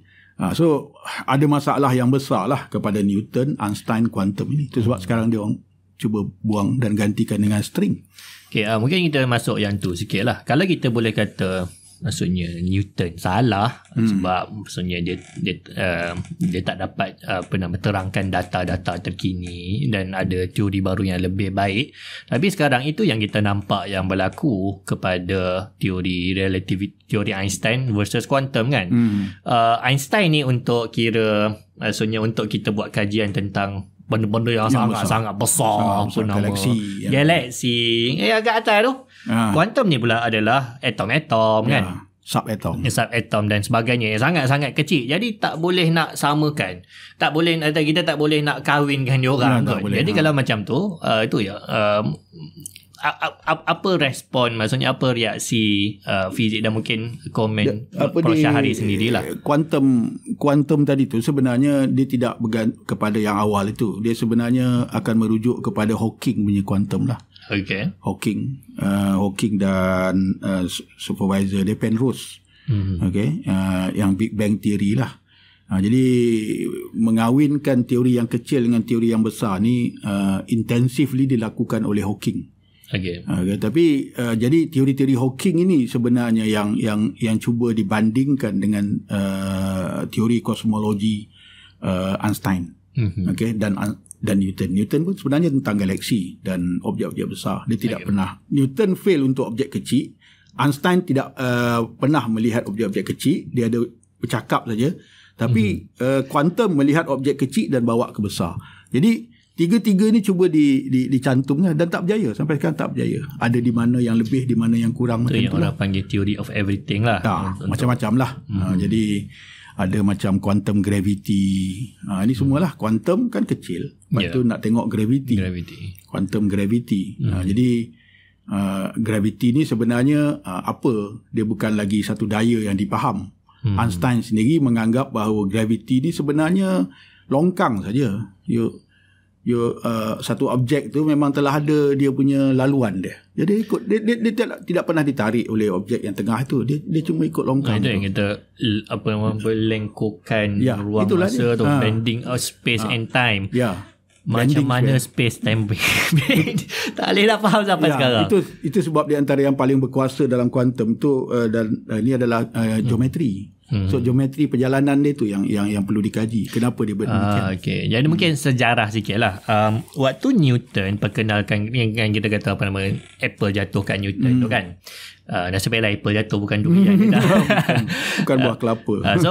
ah, so ada masalah yang besar lah kepada Newton Einstein quantum ini itu sebab hmm. sekarang dia orang cuba buang dan gantikan dengan string okey uh, mungkin kita masuk yang tu sikit lah kalau kita boleh kata maksudnya Newton salah hmm. sebab maksudnya dia dia, uh, dia tak dapat uh, apa nama terangkan data-data terkini dan ada teori baru yang lebih baik tapi sekarang itu yang kita nampak yang berlaku kepada teori relativity teori Einstein versus quantum kan hmm. uh, Einstein ni untuk kira maksudnya untuk kita buat kajian tentang benda-benda yang, yang sangat besar. sangat besar, sangat besar apa galaksi nama galaksi galaksi eh agak atas tu Ya. Quantum ni pula adalah atom-atom ya. kan. sub atom ya, dan sebagainya yang sangat-sangat kecil. Jadi tak boleh nak samakan. Tak boleh kita tak boleh nak kahwinkan dia orang. Ya, Jadi ha. kalau macam tu uh, itu ya um, apa respon maksudnya apa reaksi uh, fizik dan mungkin komen ya, apa Prof. Syahari sendirilah kuantum kuantum tadi tu sebenarnya dia tidak kepada yang awal itu dia sebenarnya akan merujuk kepada Hawking punya kuantum lah Okay. Hawking. Uh, Hawking dan uh, supervisor dia Penrose. Mm-hmm. Okay. Uh, yang Big Bang Theory lah. Uh, jadi mengawinkan teori yang kecil dengan teori yang besar ni uh, intensively dilakukan oleh Hawking. Okay. Uh, tapi uh, jadi teori-teori Hawking ini sebenarnya yang yang yang cuba dibandingkan dengan uh, teori kosmologi uh, Einstein. Mm-hmm. Okay. Dan uh, dan Newton. Newton pun sebenarnya tentang galaksi dan objek-objek besar. Dia tidak okay. pernah. Newton fail untuk objek kecil. Einstein tidak uh, pernah melihat objek-objek kecil. Dia ada bercakap saja. Tapi mhm. eh, kuantum mm-hmm. uh, melihat objek kecil dan bawa ke besar. Jadi tiga-tiga ni cuba di, di, dicantumkan dan tak berjaya. Sampai sekarang tak berjaya. Ada di mana yang lebih, di mana yang kurang. Itu yang orang panggil theory of everything lah. Ah, tak, macam-macam lah. Mm-hmm. Uh, jadi ada macam quantum gravity. Uh, ini hmm. semualah. Kuantum kan kecil. Sebab yeah. tu nak tengok gravity. Gravity. Quantum gravity. Mm. Ha, hmm. jadi uh, gravity ni sebenarnya uh, apa? Dia bukan lagi satu daya yang dipaham. Mm. Einstein sendiri menganggap bahawa gravity ni sebenarnya longkang saja. You you uh, ha, satu objek tu memang telah ada dia punya laluan dia. Jadi ya, ikut dia, dia, dia tidak, tidak pernah ditarik oleh objek yang tengah tu. Dia dia cuma ikut longkang. Itu yang kita apa nama lengkokan ya, ruang masa dia. tu ha. bending of oh, space ha. and time. Ya. Macam mana bank. space time Tak boleh dah faham sampai ya, sekarang itu, itu sebab di antara yang paling berkuasa dalam kuantum tu uh, Dan uh, eh, ini adalah uh, geometri hmm. So geometri perjalanan dia tu yang yang yang perlu dikaji. Kenapa dia berdemikian? Ah, okay. Jadi hmm. mungkin sejarah sikit lah. Um, waktu Newton perkenalkan yang, yang kita kata apa nama Apple jatuh kat Newton hmm. tu kan. Uh, dah sampai Apple jatuh bukan durian hmm. dah. bukan, bukan buah kelapa. Uh, so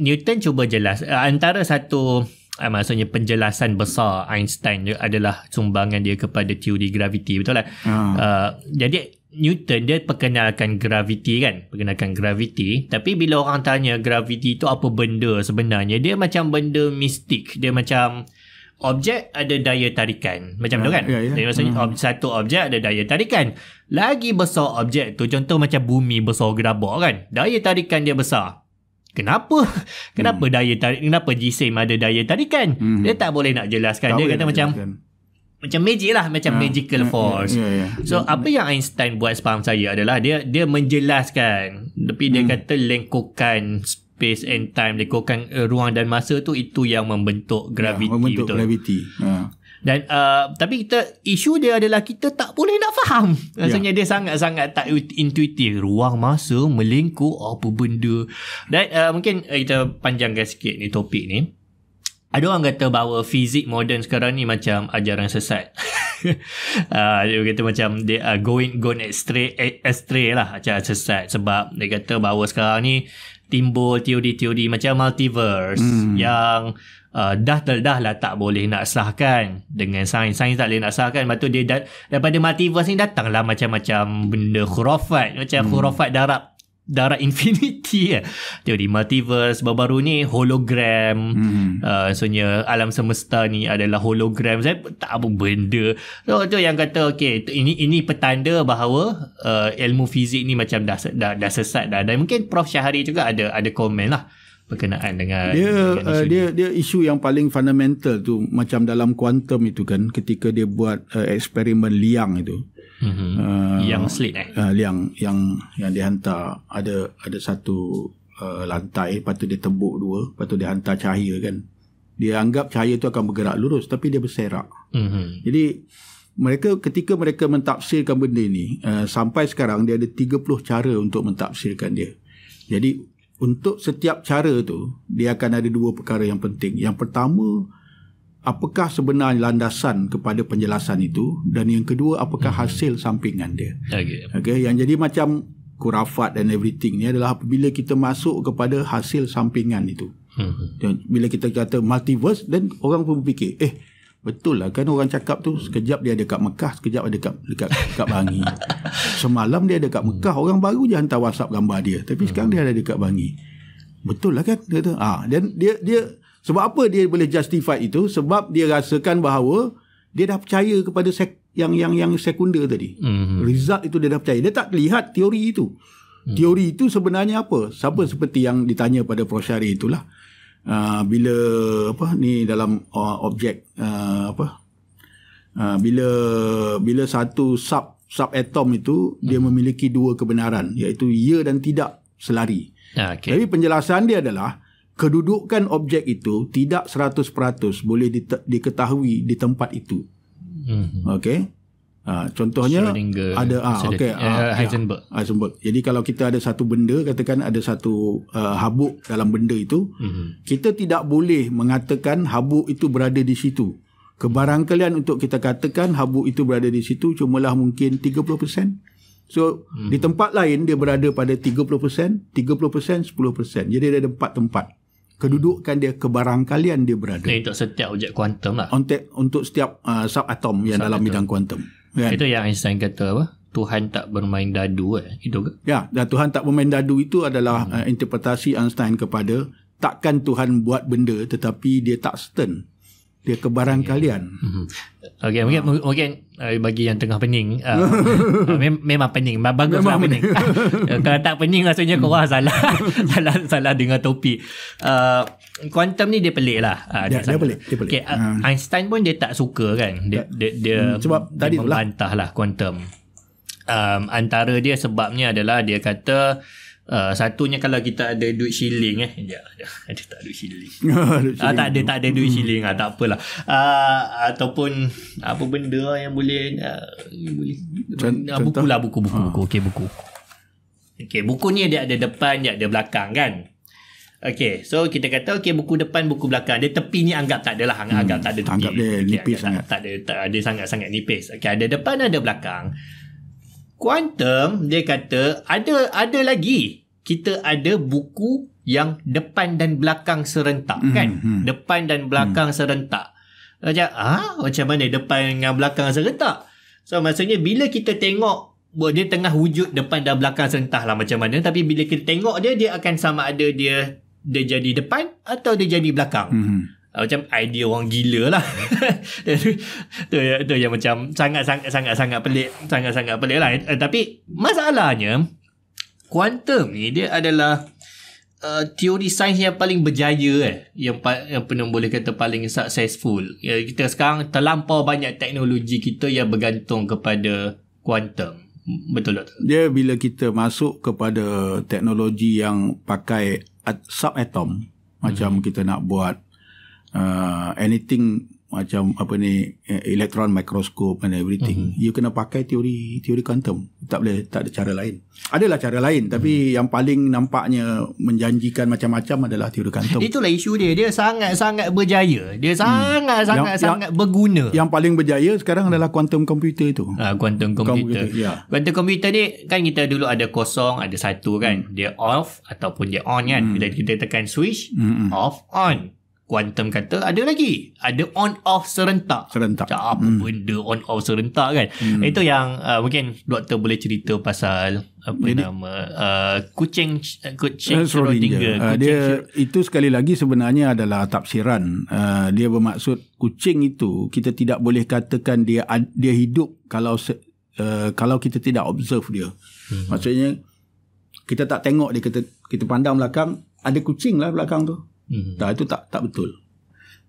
Newton cuba jelas uh, antara satu Ah, maksudnya penjelasan besar Einstein dia adalah sumbangan dia kepada teori graviti betul tak hmm. uh, jadi Newton dia perkenalkan graviti kan perkenalkan graviti tapi bila orang tanya graviti itu apa benda sebenarnya dia macam benda mistik dia macam objek ada daya tarikan macam yeah, tu ya, kan yeah, yeah. maksudnya hmm. satu objek ada daya tarikan lagi besar objek tu contoh macam bumi besar gerabak kan daya tarikan dia besar kenapa kenapa hmm. daya tarik kenapa jisim ada daya tarikan hmm. dia tak boleh nak jelaskan tak dia kata macam jelaskan. macam magic lah macam yeah. Ya, magical yeah. Ya, force yeah. Yeah. Yeah. so yeah. Ya. apa yang Einstein buat sepaham saya adalah dia dia menjelaskan tapi dia hmm. kata lengkukan space and time lengkukan uh, eh, ruang dan masa tu itu yang membentuk graviti. yeah, membentuk betul. gravity ha dan uh, tapi kita isu dia adalah kita tak boleh nak faham rasanya yeah. dia sangat-sangat tak intuitif ruang masa melingkuk apa benda dan uh, mungkin uh, kita panjangkan sikit ni topik ni ada orang kata bahawa fizik moden sekarang ni macam ajaran sesat uh, dia kata macam they are going gone astray, eh, astray lah ajaran sesat sebab dia kata bahawa sekarang ni timbul teori-teori macam multiverse mm. yang uh, dah terdah lah tak boleh nak sahkan dengan sains-sains tak boleh nak sahkan lepas tu dia da- daripada multiverse ni lah macam-macam benda khurafat macam hmm. khurafat darab darah infinity ya. Teori multiverse baru-baru ni hologram. Hmm. Uh, alam semesta ni adalah hologram. Saya tak apa benda. So tu yang kata okey ini ini petanda bahawa uh, ilmu fizik ni macam dah dah, dah sesat dah. Dan mungkin Prof Syahari juga ada ada komen lah berkenaan dengan dia dengan uh, isu dia, dia isu yang paling fundamental tu macam dalam kuantum itu kan ketika dia buat uh, eksperimen liang itu mm-hmm. uh, yang slit eh uh, liang yang yang dihantar ada ada satu uh, lantai lepas tu dia tebuk dua lepas tu dia hantar cahaya kan dia anggap cahaya itu akan bergerak lurus tapi dia berserak mm-hmm. jadi mereka ketika mereka mentafsirkan benda ini uh, sampai sekarang dia ada 30 cara untuk mentafsirkan dia jadi untuk setiap cara tu dia akan ada dua perkara yang penting. Yang pertama apakah sebenarnya landasan kepada penjelasan itu dan yang kedua apakah hmm. hasil sampingan dia. Okey. Okey, yang jadi macam kurafat dan everything ni adalah apabila kita masuk kepada hasil sampingan itu. Hmm. Dan bila kita kata multiverse dan orang pun fikir, eh Betul lah kan orang cakap tu sekejap dia ada kat Mekah, sekejap ada kat dekat kat Bangi. Semalam dia ada kat hmm. Mekah, orang baru je hantar WhatsApp gambar dia. Tapi sekarang hmm. dia ada dekat Bangi. Betul lah kan? Kata. Ha, dan dia dia sebab apa dia boleh justify itu? Sebab dia rasakan bahawa dia dah percaya kepada sek, yang yang yang sekunder tadi. Hmm. Result itu dia dah percaya. Dia tak lihat teori itu. Teori itu sebenarnya apa? Siapa seperti yang ditanya pada Prof Syari itulah uh, bila apa ni dalam uh, objek uh, apa uh, bila bila satu sub sub atom itu hmm. dia memiliki dua kebenaran iaitu ya dan tidak selari. Okay. Jadi penjelasan dia adalah kedudukan objek itu tidak 100% boleh diketahui di tempat itu. Hmm. Okey. Ha, contohnya ada ah ha, okey ha, Heisenberg. Ya, Heisenberg. Jadi kalau kita ada satu benda katakan ada satu uh, habuk dalam benda itu, mm-hmm. kita tidak boleh mengatakan habuk itu berada di situ. Kebarangkalian untuk kita katakan habuk itu berada di situ cumalah mungkin 30%. So mm-hmm. di mhm. tempat lain dia berada pada 30%, 30%, 10%. Jadi dia ada empat tempat. Kedudukan dia, kebarangkalian dia berada. Ini untuk setiap objek kuantum lah. Untuk, untuk setiap uh, subatom yang sub dalam bidang kuantum. Kan? Itu yang Einstein kata apa? Tuhan tak bermain dadu eh? itu ke? Ya, dan Tuhan tak bermain dadu itu adalah hmm. Eh, interpretasi Einstein kepada takkan Tuhan buat benda tetapi dia tak certain dia kebarang okay. kalian. Mhm. Okey, mungkin, uh. mungkin uh, bagi yang tengah pening, uh, mem- memang pening, bagus memang lah pening. pening. Kalau tak pening, rasanya hmm. salah, salah, salah dengan topi. Quantum uh, ni dia pelik lah. Uh, dia, dia, dia pelik, dia pelik. Okay, uh, ah, uh. Hmm. Einstein pun dia tak suka kan, dia, ya. dia, dia, hmm, sebab dia tadi membantah lah quantum. Um, antara dia sebabnya adalah dia kata, Uh, satunya kalau kita ada duit shilling eh. Ya, ada, ya, ada tak duit shilling. shilling ah, tak ada, tak ada duit hmm. shilling. Ah, tak apalah. Uh, ataupun apa benda yang boleh... Ah, boleh ah, buku lah, buku, buku, buku. Okey, buku. Okey, buku ni dia ada depan, dia ada belakang kan. Okey, so kita kata okey buku depan, buku belakang. Dia tepi ni anggap tak adalah, anggap, hmm. anggap tak ada tepi. Anggap dia nipis okay, sangat. Tak, tak, ada, tak ada sangat-sangat nipis. Okey, ada depan, ada belakang. Quantum dia kata ada ada lagi kita ada buku yang depan dan belakang serentak mm-hmm. kan hmm. depan dan belakang mm-hmm. serentak macam ah macam mana depan dengan belakang serentak so maksudnya bila kita tengok buat dia tengah wujud depan dan belakang serentak lah macam mana tapi bila kita tengok dia dia akan sama ada dia dia jadi depan atau dia jadi belakang mm-hmm. Macam idea orang gila lah. itu, itu, itu yang macam sangat-sangat-sangat pelik. Sangat-sangat pelik lah. Eh, tapi masalahnya, kuantum ni dia adalah uh, teori sains yang paling berjaya eh yang pa- yang pernah boleh kata paling successful. Ya, kita sekarang terlampau banyak teknologi kita yang bergantung kepada kuantum. Betul tak? Dia bila kita masuk kepada teknologi yang pakai subatom hmm. macam kita nak buat uh, anything macam apa ni eh, elektron mikroskop and everything mm-hmm. you kena pakai teori teori kuantum tak boleh tak ada cara lain adalah cara lain tapi mm-hmm. yang paling nampaknya menjanjikan macam-macam adalah teori quantum itulah isu dia dia sangat-sangat berjaya dia hmm. sangat-sangat mm. sangat berguna yang paling berjaya sekarang adalah kuantum komputer itu ha, ah, quantum computer computer, yeah. Ya. ni kan kita dulu ada kosong ada satu kan mm. dia off ataupun dia on kan mm. bila kita tekan switch mm-hmm. off on Quantum kata ada lagi. Ada on-off serentak. Serentak. Macam apa hmm. benda on-off serentak kan. Hmm. Itu yang uh, mungkin doktor boleh cerita pasal apa Jadi, nama. Uh, kucing uh, kucing uh, eh, Schrodinger. Uh, dia, ah, itu sekali lagi sebenarnya adalah tafsiran. Uh, dia bermaksud kucing itu kita tidak boleh katakan dia dia hidup kalau uh, kalau kita tidak observe dia. Hmm. Maksudnya kita tak tengok dia kita, kita pandang belakang ada kucing lah belakang tu. Hmm. Dah itu tak tak betul.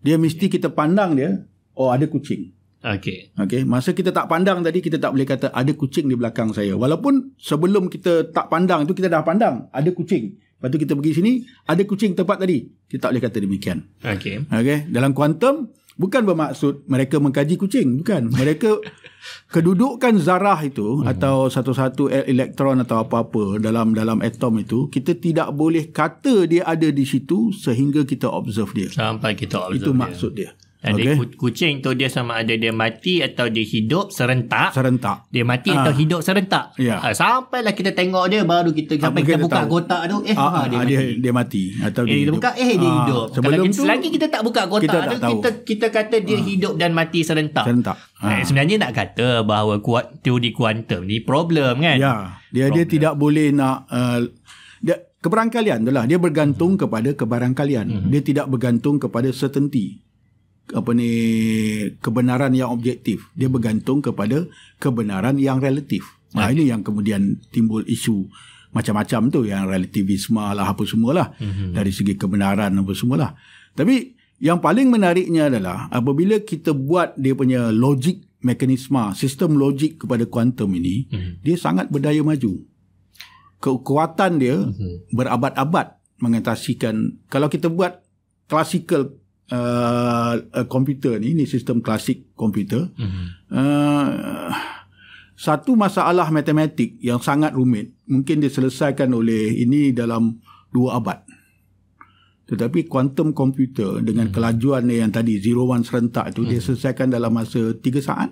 Dia mesti kita pandang dia, oh ada kucing. Okey. Okey, masa kita tak pandang tadi kita tak boleh kata ada kucing di belakang saya. Walaupun sebelum kita tak pandang itu kita dah pandang, ada kucing. Lepas tu kita pergi sini, ada kucing tempat tadi. Kita tak boleh kata demikian. Okey. Okey, dalam kuantum bukan bermaksud mereka mengkaji kucing bukan mereka kedudukan zarah itu hmm. atau satu-satu e- elektron atau apa-apa dalam dalam atom itu kita tidak boleh kata dia ada di situ sehingga kita observe dia sampai kita observe itu dia. maksud dia jadi okay. kucing tu dia sama ada dia mati atau dia hidup serentak. Serentak. Dia mati ha. atau hidup serentak. Ya. Ha, sampailah kita tengok dia baru kita ha, sampai kita, kita buka tahu. kotak tu eh ha, ha, dia, ha, dia mati. Dia mati atau eh, dia hidup. buka eh ha. hidup. Sebelum Kalau kita, tu, selagi kita tak buka kotak kita tak tu kita kita kata dia ha. hidup dan mati serentak. Serentak. Ha. Ha. sebenarnya nak kata bahawa kuat teori kuantum ni problem kan? Ya. Dia problem. dia tidak boleh nak uh, dia keberangkalian itulah dia bergantung kepada keberangkalian. Hmm. Dia tidak bergantung kepada certainty apa ni kebenaran yang objektif dia bergantung kepada kebenaran yang relatif nah ha, ya. ini yang kemudian timbul isu macam-macam tu yang relativisme lah apa semualah mm-hmm. dari segi kebenaran apa lah tapi yang paling menariknya adalah apabila kita buat dia punya logik mekanisme sistem logik kepada kuantum ini mm-hmm. dia sangat berdaya maju kekuatan dia mm-hmm. berabad-abad mengatasikan kalau kita buat klasikal uh, komputer ni ni sistem klasik komputer mm-hmm. uh, satu masalah matematik yang sangat rumit mungkin diselesaikan oleh ini dalam dua abad tetapi kuantum komputer dengan mm-hmm. kelajuan yang tadi zero-one serentak tu mm-hmm. dia mhm. selesaikan dalam masa tiga saat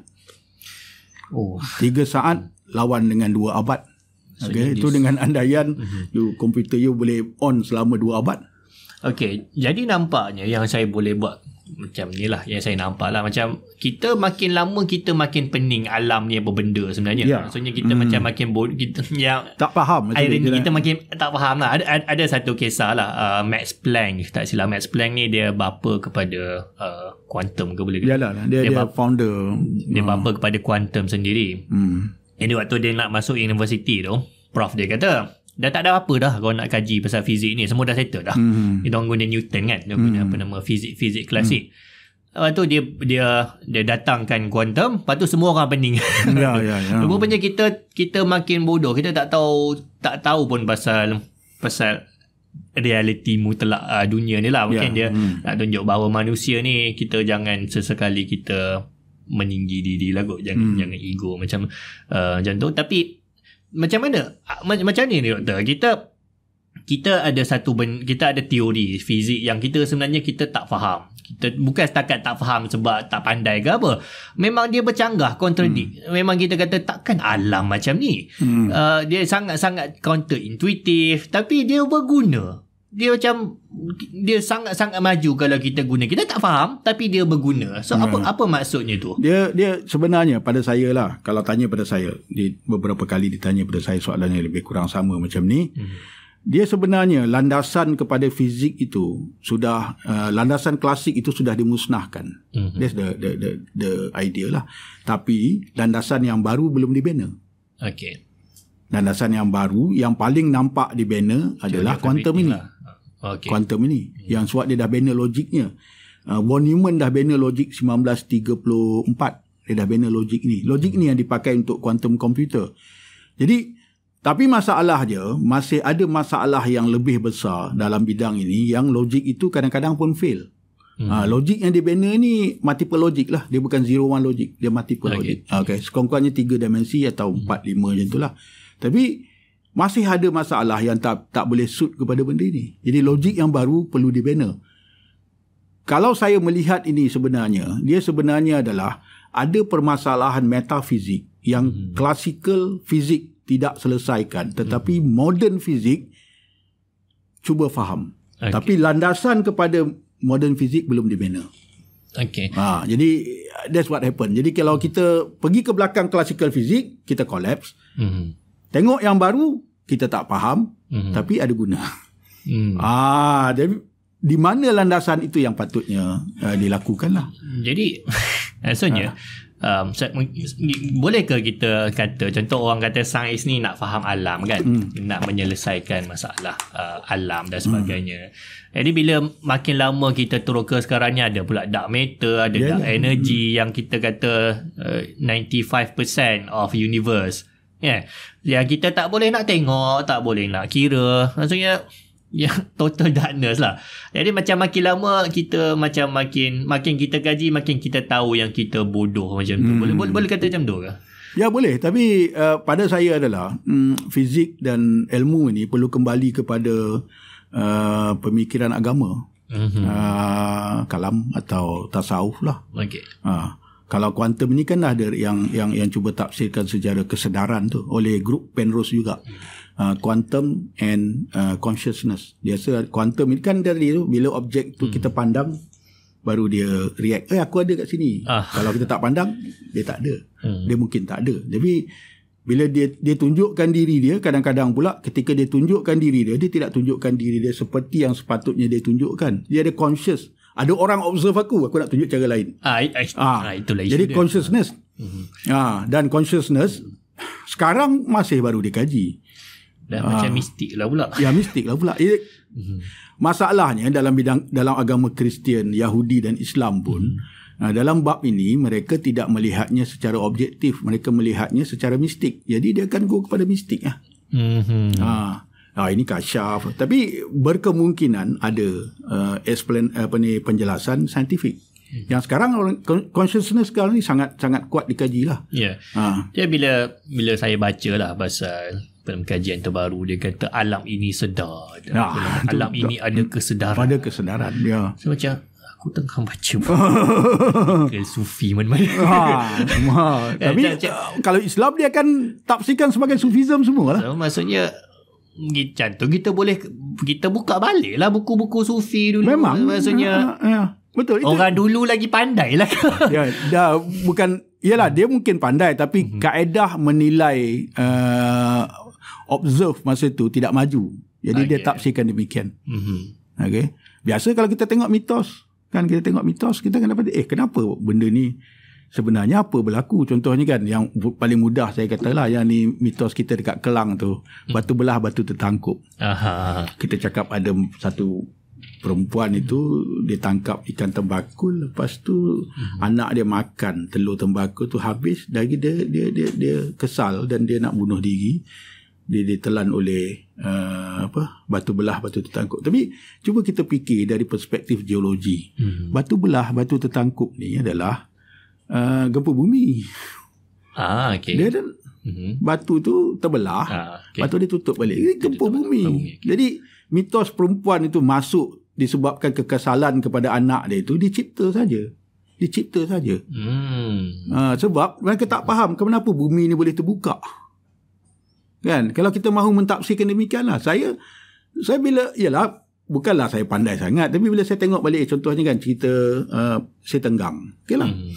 oh 3 saat lawan dengan dua abad okay, so, itu dengan andaian mm-hmm. you, komputer you boleh on selama dua abad Okey, jadi nampaknya yang saya boleh buat macam ni lah yang saya nampak lah macam kita makin lama kita makin pening alam ni apa benda sebenarnya yeah. maksudnya kita mm. macam makin bodoh kita yang tak faham irony, kita, kita makin tak faham lah ada, ada, ada satu kisah lah uh, Max Planck tak silap Max Planck ni dia bapa kepada uh, quantum ke boleh Yalah, dia, dia, dia bapa, founder dia hmm. bapa uh. kepada quantum sendiri mm. jadi waktu dia nak masuk universiti tu prof dia kata dah tak ada apa dah kalau nak kaji pasal fizik ni semua dah settle dah mm. dia orang guna Newton kan dia guna mm. apa hmm. nama fizik-fizik klasik mm. lepas tu dia dia dia datangkan quantum lepas tu semua orang pening ya ya ya rupanya kita kita makin bodoh kita tak tahu tak tahu pun pasal pasal realiti mutlak uh, dunia ni lah mungkin yeah. dia mm. nak tunjuk bahawa manusia ni kita jangan sesekali kita meninggi diri lah kot jangan, mm. jangan ego macam uh, macam tu tapi macam mana ah, macam ni ni doktor kita kita ada satu ben, kita ada teori fizik yang kita sebenarnya kita tak faham kita bukan setakat tak faham sebab tak pandai ke apa memang dia bercanggah kontradik hmm. memang kita kata takkan alam macam ni hmm. uh, dia sangat-sangat counterintuitive tapi dia berguna dia macam dia sangat-sangat maju kalau kita guna. Kita tak faham tapi dia berguna. So hmm. apa apa maksudnya tu? Dia dia sebenarnya pada saya lah kalau tanya pada saya, dia beberapa kali ditanya pada saya soalan yang lebih kurang sama macam ni. Hmm. Dia sebenarnya landasan kepada fizik itu sudah uh, landasan klasik itu sudah dimusnahkan. Hmm. That's the, the the the idea lah. Tapi landasan yang baru belum dibina. Okay. Landasan yang baru yang paling nampak dibina adalah quantum ini. Lah okay. quantum ini hmm. yang sebab dia dah bina logiknya uh, von Neumann dah bina logik 1934 dia dah bina logik ni logik hmm. ni yang dipakai untuk quantum computer jadi tapi masalah dia masih ada masalah yang lebih besar dalam bidang ini yang logik itu kadang-kadang pun fail Hmm. Ha, logik yang dibina ni multiple logik lah. Dia bukan zero one logik, Dia multiple okay. logic. Ah, okay. Sekurang-kurangnya tiga dimensi atau hmm. empat, lima macam itulah. Tapi masih ada masalah yang tak tak boleh suit kepada benda ini. Jadi logik yang baru perlu dibina. Kalau saya melihat ini sebenarnya, dia sebenarnya adalah ada permasalahan metafizik yang hmm. klasikal fizik tidak selesaikan tetapi hmm. modern fizik cuba faham. Okay. Tapi landasan kepada modern fizik belum dibina. Okay. Ha, jadi that's what happen. Jadi kalau kita pergi ke belakang klasikal fizik, kita collapse. Hmm. Tengok yang baru kita tak faham mm-hmm. tapi ada guna. Mm. Ah, jadi di mana landasan itu yang patutnya uh, ah, dilakukanlah. Jadi rasanya ah. um, bolehkah kita kata contoh orang kata sains ni nak faham alam kan mm. nak menyelesaikan masalah uh, alam dan hmm. sebagainya mm. jadi bila makin lama kita teroka sekarang ni ada pula dark matter ada yeah, dark yeah. energy mm. yang kita kata uh, 95% of universe Yeah. Ya, kita tak boleh nak tengok, tak boleh nak kira. Maksudnya, ya, total darkness lah. Jadi macam makin lama, kita macam makin makin kita gaji, makin kita tahu yang kita bodoh macam hmm. tu. Boleh, hmm. boleh, boleh kata macam tu ke? Ya boleh tapi uh, pada saya adalah um, fizik dan ilmu ini perlu kembali kepada uh, pemikiran agama. Uh-huh. Uh, kalam atau tasawuf lah. Okay. Uh, ha kalau kuantum ni kan ada yang yang yang cuba tafsirkan sejarah kesedaran tu oleh grup Penrose juga. Uh, quantum and uh, consciousness. Biasa quantum ni kan dari tu bila objek tu hmm. kita pandang baru dia react. Eh aku ada kat sini. Ah. Kalau kita tak pandang dia tak ada. Hmm. Dia mungkin tak ada. Jadi bila dia dia tunjukkan diri dia kadang-kadang pula ketika dia tunjukkan diri dia dia tidak tunjukkan diri dia seperti yang sepatutnya dia tunjukkan. Dia ada conscious. Hmm ada orang observe aku aku nak tunjuk cara lain ah, it, it, ah. ah itulah jadi dia. consciousness mm-hmm. ah dan consciousness sekarang masih baru dikaji dan ah. macam mistik lah pula ya mistik lah pula it, hmm. masalahnya dalam bidang dalam agama Kristian Yahudi dan Islam pun mm-hmm. dalam bab ini mereka tidak melihatnya secara objektif mereka melihatnya secara mistik jadi dia akan go kepada mistik lah. hmm, hmm. ah, mm-hmm. ah ah ini kasyaf tapi berkemungkinan ada uh, explain apa ni penjelasan saintifik hmm. yang sekarang consciousness sekarang ni sangat sangat kuat dikaji lah. Ya. Yeah. Ha. Jadi bila bila saya baca lah pasal dalam kajian terbaru dia kata alam ini sedar. Dan ah, alam ini ada hmm. kesedaran. Ada kesedaran. Ya. Yeah. macam aku tengah baca ke sufi mana-mana. Ha. ha. Tapi kalau Islam dia akan tafsirkan sebagai sufism semua lah. So, maksudnya macam tu kita boleh kita buka balik lah buku-buku sufi dulu. Memang. Maksudnya. Ya, ya. Betul. Orang dulu lagi pandai lah. ya, dah bukan. Yalah dia mungkin pandai tapi mm-hmm. kaedah menilai uh, observe masa tu tidak maju. Jadi okay. dia ya, ya. tafsirkan demikian. Mm-hmm. Okay. Biasa kalau kita tengok mitos. Kan kita tengok mitos kita akan dapat eh kenapa benda ni sebenarnya apa berlaku contohnya kan yang paling mudah saya katalah yang ni mitos kita dekat Kelang tu batu belah batu tertangkup Aha. kita cakap ada satu perempuan itu ditangkap ikan tembakul lepas tu hmm. anak dia makan telur tembakul tu habis lagi dia dia dia dia kesal dan dia nak bunuh diri dia ditelan oleh uh, apa batu belah batu tertangkup tapi cuba kita fikir dari perspektif geologi hmm. batu belah batu tertangkup ni adalah uh, gempa bumi. Ah, okay. Dia ada mm-hmm. batu tu terbelah. Ah, okay. Batu dia tutup balik. Jadi, gempa bumi. bumi. Okay. Jadi mitos perempuan itu masuk disebabkan kekesalan kepada anak dia itu dicipta saja. Dicipta saja. Hmm. Uh, sebab mereka tak faham kenapa bumi ini boleh terbuka. Kan? Kalau kita mahu mentafsirkan demikianlah. Saya saya bila ialah bukanlah saya pandai sangat tapi bila saya tengok balik contohnya kan cerita uh, ah, setenggang. Okeylah. Hmm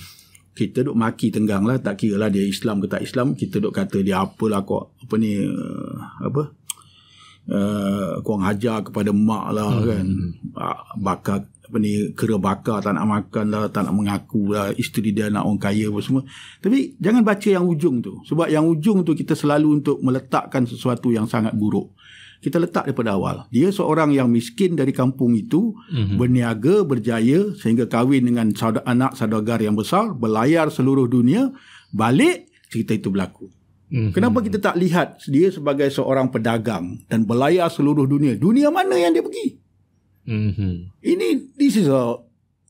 kita duk maki tenggang lah tak kira lah dia Islam ke tak Islam kita duk kata dia apalah kok apa ni uh, apa uh, kurang hajar kepada mak lah hmm. kan hmm, hmm. Ah, bakar apa ni kera bakar tak nak makan lah tak nak mengaku lah isteri dia nak orang kaya apa semua tapi jangan baca yang ujung tu sebab yang ujung tu kita selalu untuk meletakkan sesuatu yang sangat buruk kita letak daripada awal. Dia seorang yang miskin dari kampung itu, mm-hmm. berniaga, berjaya sehingga kahwin dengan saudara anak saudagar yang besar, berlayar seluruh dunia, balik cerita itu berlaku. Mm-hmm. Kenapa kita tak lihat dia sebagai seorang pedagang dan berlayar seluruh dunia? Dunia mana yang dia pergi? Mm-hmm. Ini this is a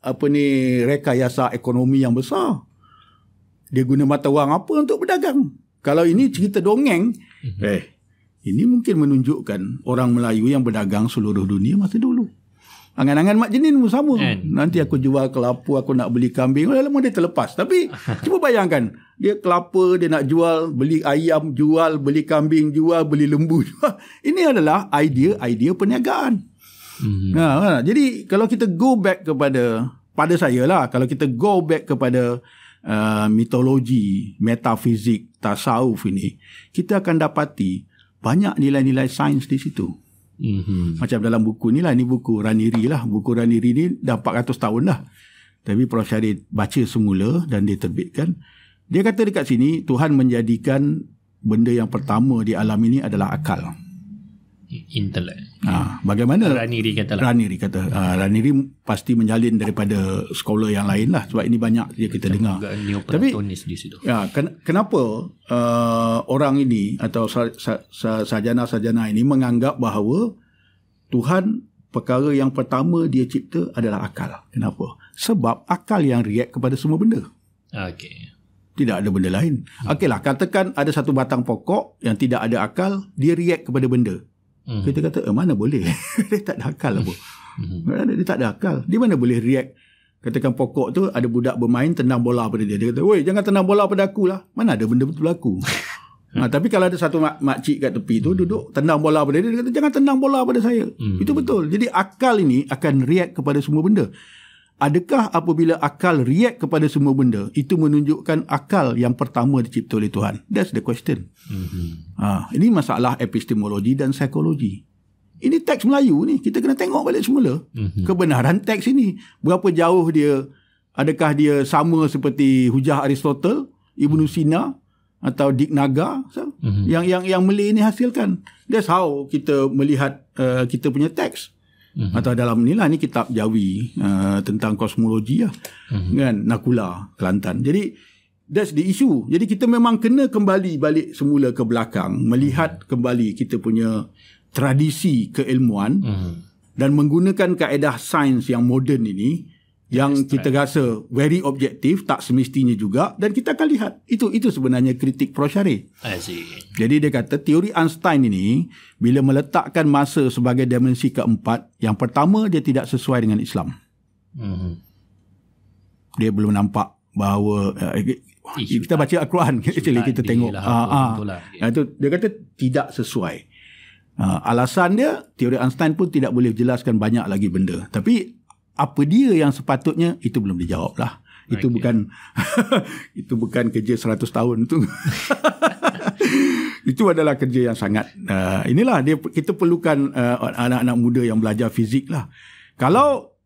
apa ni rekayasa ekonomi yang besar. Dia guna mata wang apa untuk berdagang? Kalau ini cerita dongeng, mm-hmm. eh ini mungkin menunjukkan orang Melayu yang berdagang seluruh dunia masa dulu. Angan-angan Mak Jenin pun sama. And. Eh. Nanti aku jual kelapa, aku nak beli kambing. Lama-lama dia terlepas. Tapi cuba bayangkan. Dia kelapa, dia nak jual, beli ayam, jual, beli kambing, jual, beli lembu. Ini adalah idea-idea perniagaan. Mm-hmm. Nah, jadi kalau kita go back kepada, pada saya lah, kalau kita go back kepada uh, mitologi, metafizik, tasawuf ini, kita akan dapati banyak nilai-nilai sains di situ. Mm-hmm. Macam dalam buku ni lah, ni buku Raniri lah. Buku Raniri ni dah 400 tahun dah. Tapi Prof. Syarif baca semula dan dia terbitkan. Dia kata dekat sini, Tuhan menjadikan benda yang pertama di alam ini adalah akal intellect. Ha, bagaimana Raniri kata lah. Raniri kata. Ha, Raniri pasti menjalin daripada scholar yang lain lah sebab ini banyak dia kita Dan dengar. Tapi di situ. Ya, ken, kenapa uh, orang ini atau sajana-sajana ini menganggap bahawa Tuhan perkara yang pertama dia cipta adalah akal. Kenapa? Sebab akal yang react kepada semua benda. Okey. Tidak ada benda lain. Hmm. Okeylah, katakan ada satu batang pokok yang tidak ada akal, dia react kepada benda. Hmm. Kita kata, eh, mana boleh? dia tak ada akal apa. Hmm. Hmm. Dia tak ada akal. Dia mana boleh react? Katakan pokok tu, ada budak bermain, tenang bola pada dia. Dia kata, weh, jangan tenang bola pada aku lah. Mana ada benda betul aku? Nah, ha, tapi kalau ada satu mak makcik kat tepi tu hmm. duduk tendang bola pada dia dia kata jangan tendang bola pada saya. Hmm. Itu betul. Jadi akal ini akan react kepada semua benda. Adakah apabila akal react kepada semua benda itu menunjukkan akal yang pertama dicipta oleh Tuhan? That's the question. Mm-hmm. Ha, ini masalah epistemologi dan psikologi. Ini teks Melayu ni kita kena tengok balik semula mm-hmm. kebenaran teks ini berapa jauh dia adakah dia sama seperti hujah Aristotle, Ibnu mm-hmm. Sina atau Dignaga so, mm-hmm. yang yang yang Melayu ini hasilkan. That's how kita melihat uh, kita punya teks. Mm-hmm. Atau dalam ni lah ni kitab Jawi uh, tentang kosmologi lah. Mm-hmm. Kan? Nakula, Kelantan. Jadi that's the issue. Jadi kita memang kena kembali balik semula ke belakang. Melihat mm-hmm. kembali kita punya tradisi keilmuan. Mm-hmm. Dan menggunakan kaedah sains yang moden ini yang yes, kita right. rasa very objektif tak semestinya juga dan kita akan lihat itu itu sebenarnya kritik prosyari. Jadi dia kata teori Einstein ini bila meletakkan masa sebagai dimensi keempat yang pertama dia tidak sesuai dengan Islam. Mm-hmm. Dia belum nampak bahawa eh, eh, Ish, kita baca Al-Quran actually kita tengok lah. ah ha, ha. itu dia kata tidak sesuai. Ha, alasan dia teori Einstein pun tidak boleh jelaskan banyak lagi benda tapi apa dia yang sepatutnya itu belum dijawab lah itu bukan itu bukan kerja 100 tahun tu itu adalah kerja yang sangat uh, inilah dia kita perlukan uh, anak-anak muda yang belajar fizik lah kalau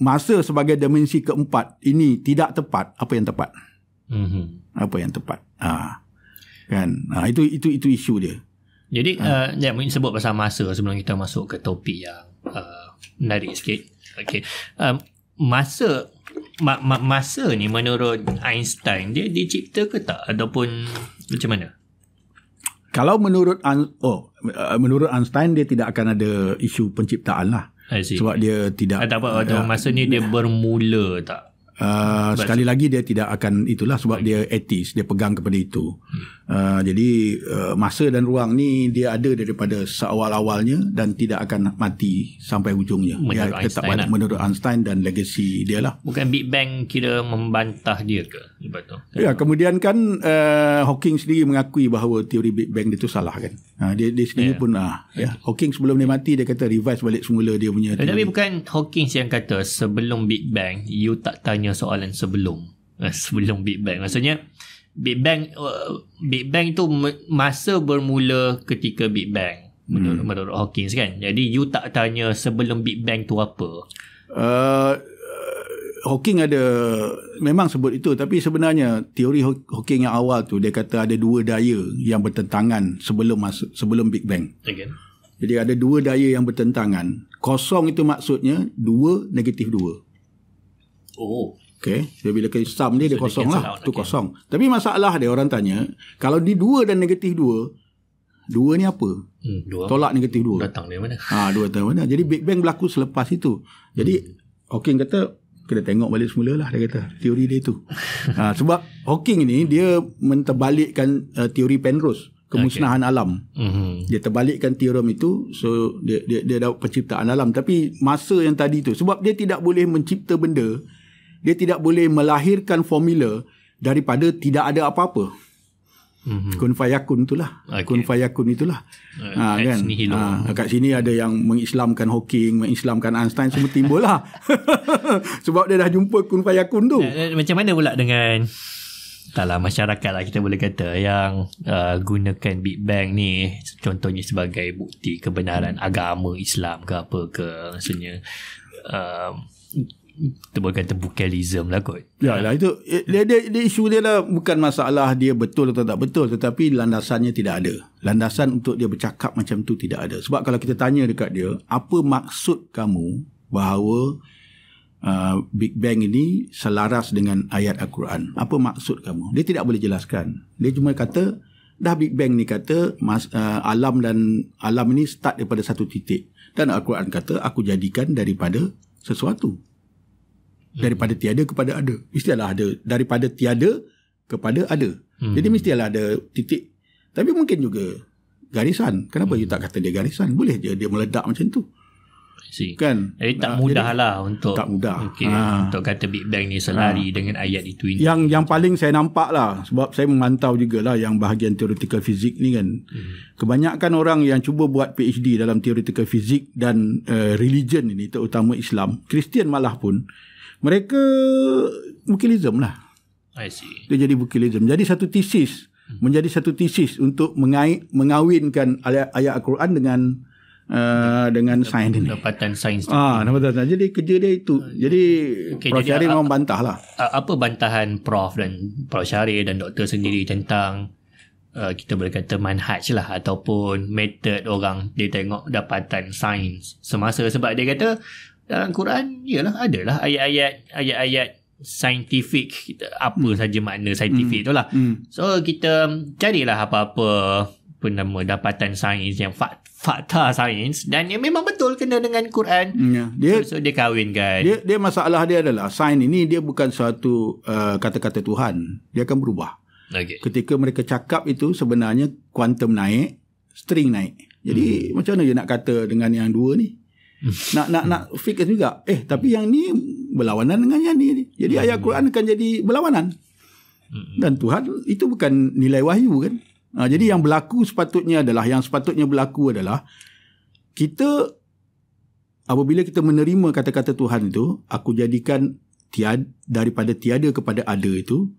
masa sebagai dimensi keempat ini tidak tepat apa yang tepat mm-hmm. apa yang tepat uh, kan uh, itu itu itu isu dia jadi ha. uh, uh, yang sebut pasal masa sebelum kita masuk ke topik yang uh, menarik sikit Okay. Um, masa ma, ma, masa ni menurut Einstein dia dicipta ke tak ataupun macam mana? Kalau menurut oh uh, menurut Einstein dia tidak akan ada isu penciptaan lah. Sebab dia tidak ada. apa atau uh, masa ni dia bermula tak? Uh, sekali lagi dia tidak akan itulah sebab okay. dia etis dia pegang kepada itu. Hmm. Ah, jadi uh, masa dan ruang ni dia ada daripada seawal-awalnya dan tidak akan mati sampai ujungnya. Menurut dia tetap Einstein, ada, lah. menurut Einstein dan legacy dia lah. Bukan Big Bang kira membantah dia ke? Betul. Ya, kemudian kan uh, Hawking sendiri mengakui bahawa teori Big Bang dia tu salah kan. Ha, dia, dia sendiri yeah. pun ah, ya. Yeah. Hawking sebelum dia mati dia kata revise balik semula dia punya eh, teori. Tapi bukan Hawking yang kata sebelum Big Bang you tak tanya soalan sebelum. Eh, sebelum Big Bang. Maksudnya Big Bang uh, Big Bang tu masa bermula ketika Big Bang menurut, hmm. menurut Hawkins kan. Jadi you tak tanya sebelum Big Bang tu apa? Uh, Hawking ada memang sebut itu tapi sebenarnya teori Hawking yang awal tu dia kata ada dua daya yang bertentangan sebelum masa, sebelum Big Bang. Again. Jadi ada dua daya yang bertentangan. Kosong itu maksudnya dua negatif dua. Oh. Okey, bila kena sum dia, so dia kosong lah. Itu kosong. Okay. Tapi masalah dia orang tanya, kalau di dua dan negatif dua, dua ni apa? Hmm, dua. Tolak negatif dua. Datang dari mana? Ha, dua datang mana. Jadi Big Bang berlaku selepas itu. Jadi, hmm. Hawking kata, kena tengok balik semula lah dia kata, teori dia itu. ha, sebab Hawking ni, dia menterbalikkan uh, teori Penrose kemusnahan okay. alam. Mm-hmm. Dia terbalikkan teorem itu so dia dia dia dapat penciptaan alam tapi masa yang tadi tu sebab dia tidak boleh mencipta benda dia tidak boleh melahirkan formula daripada tidak ada apa-apa. Mm-hmm. Kun fayakun itulah. Okay. Kun fayakun itulah. Uh, ha kan. Ha, kat sini ada yang mengislamkan Hawking, mengislamkan Einstein semua timbul lah. Sebab dia dah jumpa kun fayakun tu. Eh, eh, macam mana pula dengan taklah masyarakat lah kita boleh kata yang uh, gunakan Big Bang ni contohnya sebagai bukti kebenaran agama Islam ke apa ke maksudnya. Uh, bukan terbukalism lah kot. Ya, lah, itu eh, dia, dia, dia, isu dia lah bukan masalah dia betul atau tak betul tetapi landasannya tidak ada. Landasan untuk dia bercakap macam tu tidak ada. Sebab kalau kita tanya dekat dia, apa maksud kamu bahawa uh, Big Bang ini selaras dengan ayat Al-Quran? Apa maksud kamu? Dia tidak boleh jelaskan. Dia cuma kata, dah Big Bang ni kata mas, uh, alam dan alam ini start daripada satu titik. Dan Al-Quran kata, aku jadikan daripada sesuatu. Hmm. daripada tiada kepada ada mestilah ada daripada tiada kepada ada hmm. jadi mestilah ada titik tapi mungkin juga garisan kenapa hmm. you tak kata dia garisan boleh je dia meledak macam tu See. kan jadi tak ah, mudah jadi, lah untuk tak mudah okay, ha. Ah. untuk kata Big Bang ni selari ha. dengan ayat itu ini. yang yang paling saya nampak lah sebab saya memantau juga lah yang bahagian theoretical fizik ni kan hmm. kebanyakan orang yang cuba buat PhD dalam theoretical fizik dan uh, religion ini terutama Islam Kristian malah pun mereka bukilism lah. I see. Dia jadi bukilism. Jadi satu tesis. Hmm. Menjadi satu tesis untuk mengai, mengawinkan ayat, ayat Al-Quran dengan uh, dengan sains ini. Dapatan sains. Ah, dapatan sains. Jadi kerja dia itu. Ah, jadi okay, Prof. Syari memang bantah lah. Apa bantahan Prof dan Prof. Syari dan doktor sendiri tentang Uh, kita boleh kata manhaj lah ataupun method orang dia tengok dapatan sains semasa sebab dia kata dalam Quran ialah adalah ayat-ayat ayat-ayat saintifik apa saja makna saintifik mm. tu lah mm. so kita carilah apa-apa apa nama dapatan sains yang fak, fakta sains dan yang memang betul kena dengan Quran yeah. dia, so, so dia kahwinkan dia, dia masalah dia adalah sains ini dia bukan suatu uh, kata-kata Tuhan dia akan berubah okay. ketika mereka cakap itu sebenarnya kuantum naik string naik jadi mm. macam mana dia nak kata dengan yang dua ni nak nak nak fikir juga eh tapi yang ni berlawanan dengan yang ni jadi ayat hmm. Quran akan jadi berlawanan hmm. dan Tuhan itu bukan nilai wahyu kan ha, jadi yang berlaku sepatutnya adalah yang sepatutnya berlaku adalah kita apabila kita menerima kata-kata Tuhan itu aku jadikan tiad daripada tiada kepada ada itu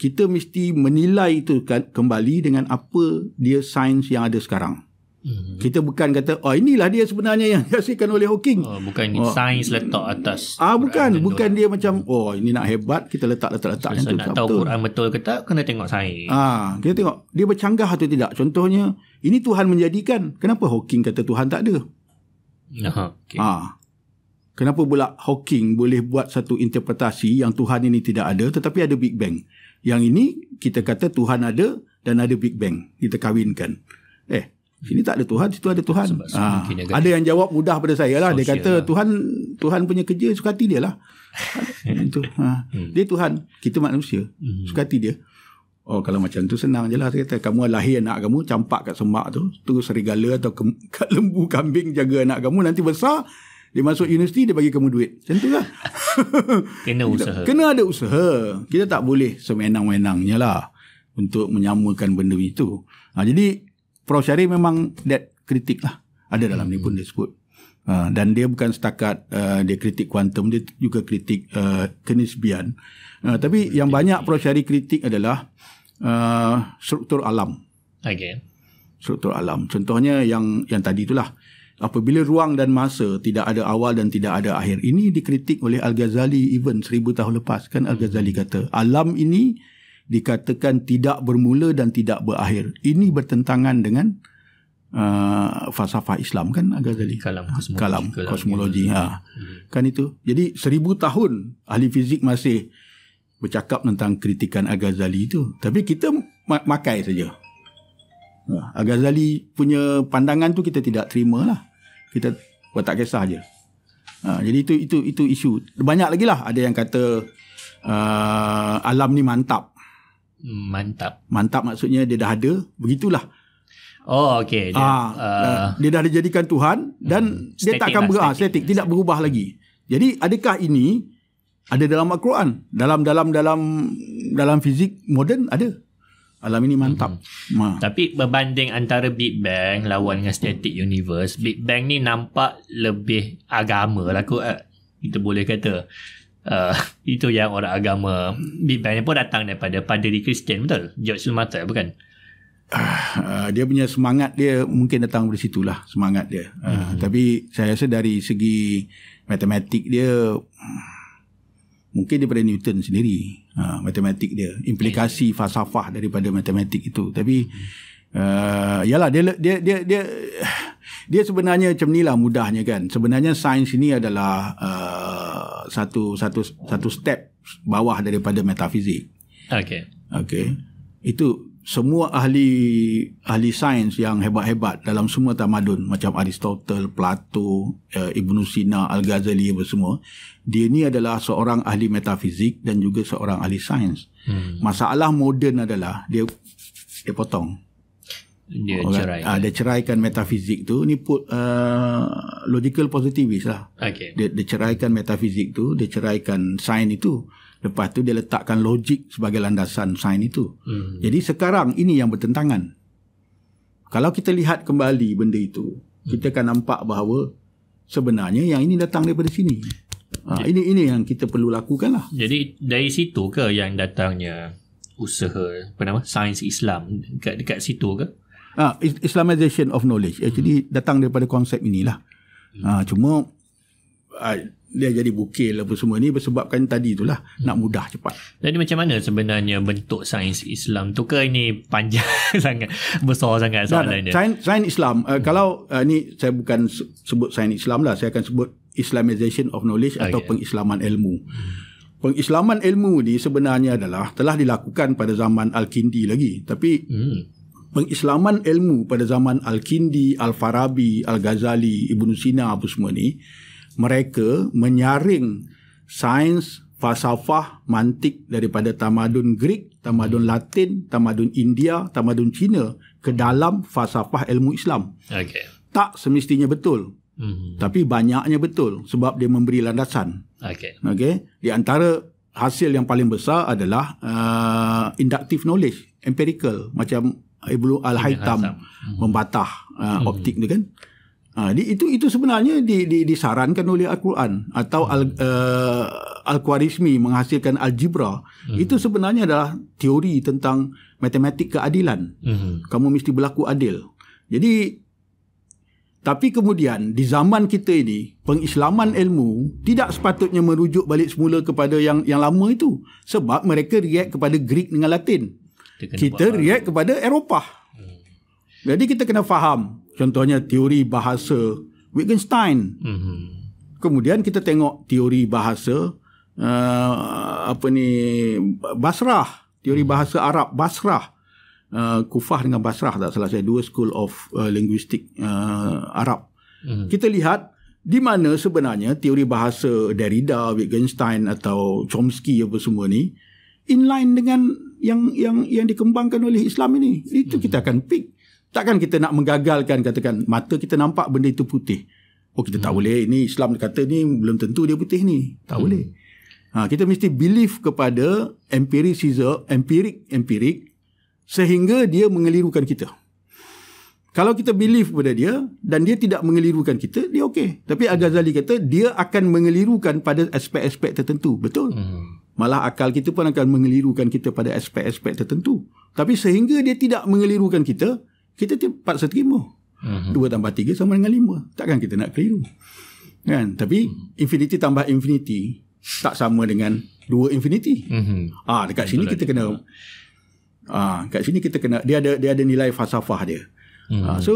kita mesti menilai itu kembali dengan apa dia sains yang ada sekarang Mm-hmm. Kita bukan kata oh inilah dia sebenarnya yang dihasilkan oleh Hawking. Oh bukan ini oh. sains letak atas. Ah bukan bukan dia macam oh ini nak hebat kita letak letak letak so, nak tahu betul. Quran betul ke tak kena tengok sains. Ah kita tengok dia bercanggah atau tidak. Contohnya ini Tuhan menjadikan. Kenapa Hawking kata Tuhan tak ada? Nah, okay. Ah. Kenapa pula Hawking boleh buat satu interpretasi yang Tuhan ini tidak ada tetapi ada Big Bang. Yang ini kita kata Tuhan ada dan ada Big Bang. Kita kawinkan. Eh, Sini tak ada Tuhan, situ ada Tuhan. ha. Ada yang jawab mudah pada saya lah. Dia kata lah. Tuhan Tuhan punya kerja suka hati dia lah. itu. Ha. Hmm. Dia Tuhan, kita manusia. Hmm. Suka hati dia. Oh kalau macam tu senang je lah. Saya kata kamu lahir anak kamu, campak kat semak tu. Tu serigala atau ke, kat lembu kambing jaga anak kamu. Nanti besar, dia masuk universiti, dia bagi kamu duit. Macam tu lah. Kena usaha. Kena ada usaha. Kita tak boleh semenang-menangnya lah. Untuk menyamakan benda itu. Ha, jadi Prof Syarif memang that kritik lah ada hmm. dalam hmm. ni pun dia sebut uh, dan dia bukan setakat uh, dia kritik kuantum dia juga kritik uh, ah, kenisbian uh, tapi hmm, kritik. yang banyak Prof Syarif kritik adalah uh, struktur alam again struktur alam contohnya yang yang tadi itulah apabila ruang dan masa tidak ada awal dan tidak ada akhir ini dikritik oleh Al-Ghazali even seribu tahun lepas kan Al-Ghazali hmm. kata alam ini dikatakan tidak bermula dan tidak berakhir. Ini bertentangan dengan uh, falsafah Islam kan Al-Ghazali? Kalam kosmologi. Kalam kosmologi. Ha. Hmm. Kan itu. Jadi seribu tahun ahli fizik masih bercakap tentang kritikan Al-Ghazali itu. Tapi kita mak- makai saja. Ha, Al-Ghazali punya pandangan tu kita tidak terima lah. Kita buat tak kisah je. Ha, jadi itu itu itu isu. Banyak lagi lah ada yang kata uh, alam ni mantap mantap mantap maksudnya dia dah ada begitulah oh okey dia ha, uh, eh, dia dah dijadikan tuhan dan hmm, dia tak akan lah, berubah statik tidak berubah lagi jadi adakah ini ada dalam al-Quran dalam dalam dalam dalam fizik moden ada alam ini mantap hmm. ha. tapi berbanding antara big bang lawan dengan static universe big bang ni nampak lebih agama lah kot eh, kita boleh kata uh, itu yang orang agama Big Bang pun datang daripada padri Kristian betul? George Sumatera, bukan? Uh, dia punya semangat dia mungkin datang dari situlah semangat dia. Uh, hmm. Tapi saya rasa dari segi matematik dia mungkin daripada Newton sendiri. Uh, matematik dia implikasi hmm. falsafah daripada matematik itu. Tapi uh, yalah dia dia dia dia dia sebenarnya macam inilah mudahnya kan. Sebenarnya sains ini adalah uh, satu satu satu step bawah daripada metafizik. Okay. Okay. Itu semua ahli ahli sains yang hebat-hebat dalam semua tamadun macam Aristotle, Plato, eh, Ibn Sina, Al-Ghazali apa semua, dia ni adalah seorang ahli metafizik dan juga seorang ahli sains. Hmm. Masalah moden adalah dia dia potong dia orang, cerai ah, dia ceraikan metafizik tu ni put, uh, logical positivist lah okay. dia, dia ceraikan metafizik tu dia ceraikan sign itu lepas tu dia letakkan logik sebagai landasan sains itu hmm. jadi sekarang ini yang bertentangan kalau kita lihat kembali benda itu hmm. kita akan nampak bahawa sebenarnya yang ini datang daripada sini Ha, ini ini yang kita perlu lakukan lah. Jadi dari situ ke yang datangnya usaha apa nama sains Islam dekat dekat situ ke? Ah, Islamization of knowledge. Hmm. Jadi datang daripada konsep inilah. Hmm. Ah, cuma ah, dia jadi bukil apa semua ni sebabkan tadi itulah hmm. nak mudah cepat. Jadi macam mana sebenarnya bentuk sains Islam tu ke ini panjang sangat besar sangat soalan dia. Sains, sains Islam hmm. uh, kalau uh, ni saya bukan sebut sains Islam lah saya akan sebut Islamization of knowledge okay. atau ah, ya. pengislaman ilmu. Hmm. Pengislaman ilmu ni sebenarnya adalah telah dilakukan pada zaman Al-Kindi lagi tapi hmm pengislaman ilmu pada zaman Al-Kindi, Al-Farabi, Al-Ghazali, Ibn Sina apa semua ni mereka menyaring sains, falsafah, mantik daripada tamadun Greek, tamadun Latin, tamadun India, tamadun Cina ke dalam falsafah ilmu Islam. Okay. Tak semestinya betul. Mm-hmm. Tapi banyaknya betul sebab dia memberi landasan. Okay. Okay? Di antara hasil yang paling besar adalah uh, inductive knowledge, empirical. Macam Ibnu Al-Haytham hmm. membatah uh, hmm. optik tu kan. Uh, di, itu itu sebenarnya di, di, disarankan oleh Al-Quran atau hmm. Al, uh, Al-Khwarizmi menghasilkan algebra. Hmm. Itu sebenarnya adalah teori tentang matematik keadilan. Hmm. Kamu mesti berlaku adil. Jadi tapi kemudian di zaman kita ini pengislaman ilmu tidak sepatutnya merujuk balik semula kepada yang yang lama itu sebab mereka react kepada Greek dengan Latin kita, kena kita react apa? kepada Eropah. Hmm. Jadi kita kena faham contohnya teori bahasa Wittgenstein. Hmm. Kemudian kita tengok teori bahasa uh, apa ni Basrah, teori hmm. bahasa Arab Basrah. Uh, Kufah dengan Basrah tak salah saya dua school of uh, linguistik uh, Arab. Hmm. Kita lihat di mana sebenarnya teori bahasa Derrida, Wittgenstein atau Chomsky apa semua ni uh, inline dengan yang yang yang dikembangkan oleh Islam ini. Itu hmm. kita akan pick. Takkan kita nak menggagalkan katakan mata kita nampak benda itu putih. Oh kita tak hmm. boleh ini Islam kata ni belum tentu dia putih ni. Tak hmm. boleh. Ha, kita mesti believe kepada empiricism, empirik, empirik sehingga dia mengelirukan kita. Kalau kita believe kepada dia dan dia tidak mengelirukan kita, dia okey. Tapi Al-Ghazali kata dia akan mengelirukan pada aspek-aspek tertentu. Betul. Hmm. Malah akal kita pun akan mengelirukan kita pada aspek-aspek tertentu. Tapi sehingga dia tidak mengelirukan kita, kita terpaksa terima. mm Dua tambah tiga sama dengan lima. Takkan kita nak keliru. Kan? Tapi mm-hmm. infinity tambah infinity tak sama dengan dua infinity. Mm-hmm. Ah, dekat sini kita kena ah, dekat sini kita kena dia ada dia ada nilai fasafah dia. Mm-hmm. Ha, so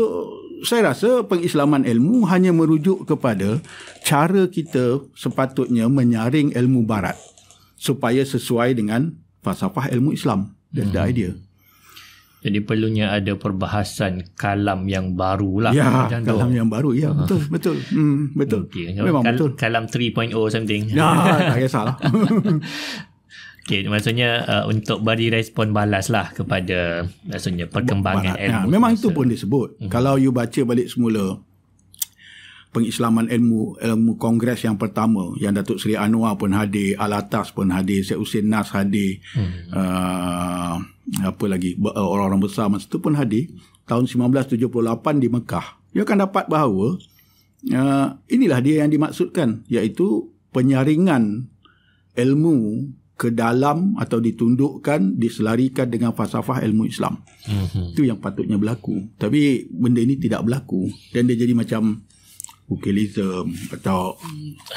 saya rasa pengislaman ilmu hanya merujuk kepada cara kita sepatutnya menyaring ilmu barat supaya sesuai dengan falsafah ilmu Islam dan hmm. idea. Jadi perlunya ada perbahasan kalam yang baru lah. Ya, macam kalam tu. yang baru. Ya, ah. betul. Uh-huh. Betul. Hmm, betul. Okay. Memang Kal- betul. Kalam 3.0 something. Ya, tak kisahlah. Okay, maksudnya uh, untuk beri respon balas lah kepada maksudnya perkembangan Barat. Ya, ilmu. Ya, memang itu pun disebut. Uh-huh. Kalau you baca balik semula, pengislaman ilmu ilmu kongres yang pertama yang Datuk Seri Anwar pun hadir Alatas pun hadir Syed Hussein Nas hadir hmm. uh, apa lagi eh, orang-orang besar masa itu pun hadir tahun 1978 di Mekah dia akan dapat bahawa uh, inilah dia yang dimaksudkan iaitu penyaringan ilmu ke dalam atau ditundukkan diselarikan dengan falsafah ilmu Islam. Mm-hmm. Itu yang patutnya berlaku. Tapi benda ini tidak berlaku dan dia jadi macam Bukilism atau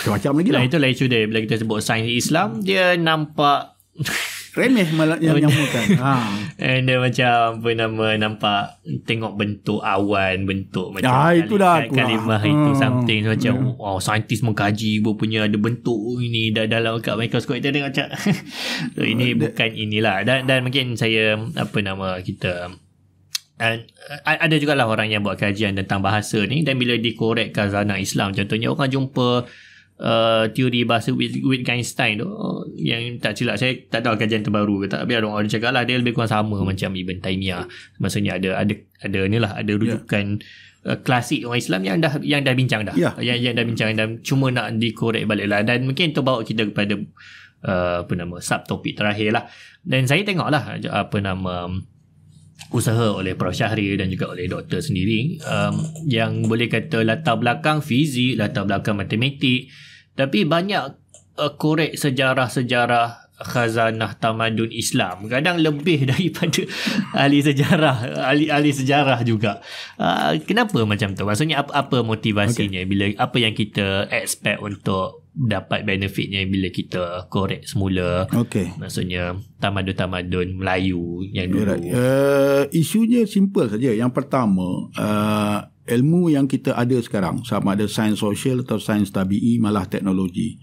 macam-macam lagi lah. lah. itu itulah sudah dia. Bila kita sebut sains Islam, dia nampak remeh malah yang menyamakan. ha. And eh, dia macam apa nama nampak tengok bentuk awan, bentuk macam ah, kalimah, itu dah aku kalimah lah. itu something so, hmm. macam yeah. wow, saintis mengkaji rupanya ada bentuk ini dah dalam kat mikroskop kita tengok macam so, oh, ini uh, bukan inilah. Dan dan mungkin saya apa nama kita And, uh, ada juga lah orang yang buat kajian tentang bahasa ni dan bila dikorek khazanah Islam contohnya orang jumpa uh, teori bahasa Wittgenstein tu oh, yang tak silap saya tak tahu kajian terbaru ke tak tapi ada orang cakap lah dia lebih kurang sama macam Ibn Taymiyah maksudnya ada ada ada ni lah ada ya. rujukan yeah. uh, klasik orang Islam yang dah yang dah bincang dah yeah. yang, yang dah bincang dan cuma nak dikorek balik lah dan mungkin tu bawa kita kepada uh, apa nama subtopik terakhir lah dan saya tengok lah apa nama uh, usaha oleh Prof Syahri dan juga oleh doktor sendiri um, yang boleh kata latar belakang fizik, latar belakang matematik tapi banyak uh, korek sejarah-sejarah khazanah tamadun Islam kadang lebih daripada ahli sejarah ahli-ahli sejarah juga. Uh, kenapa macam tu? Maksudnya apa apa motivasinya okay. bila apa yang kita expect untuk dapat benefitnya bila kita correct semula okay. maksudnya tamadun-tamadun Melayu yang ya, dulu right. Ya. uh, eh, isunya simple saja yang pertama uh, ilmu yang kita ada sekarang sama ada sains sosial atau sains tabi'i malah teknologi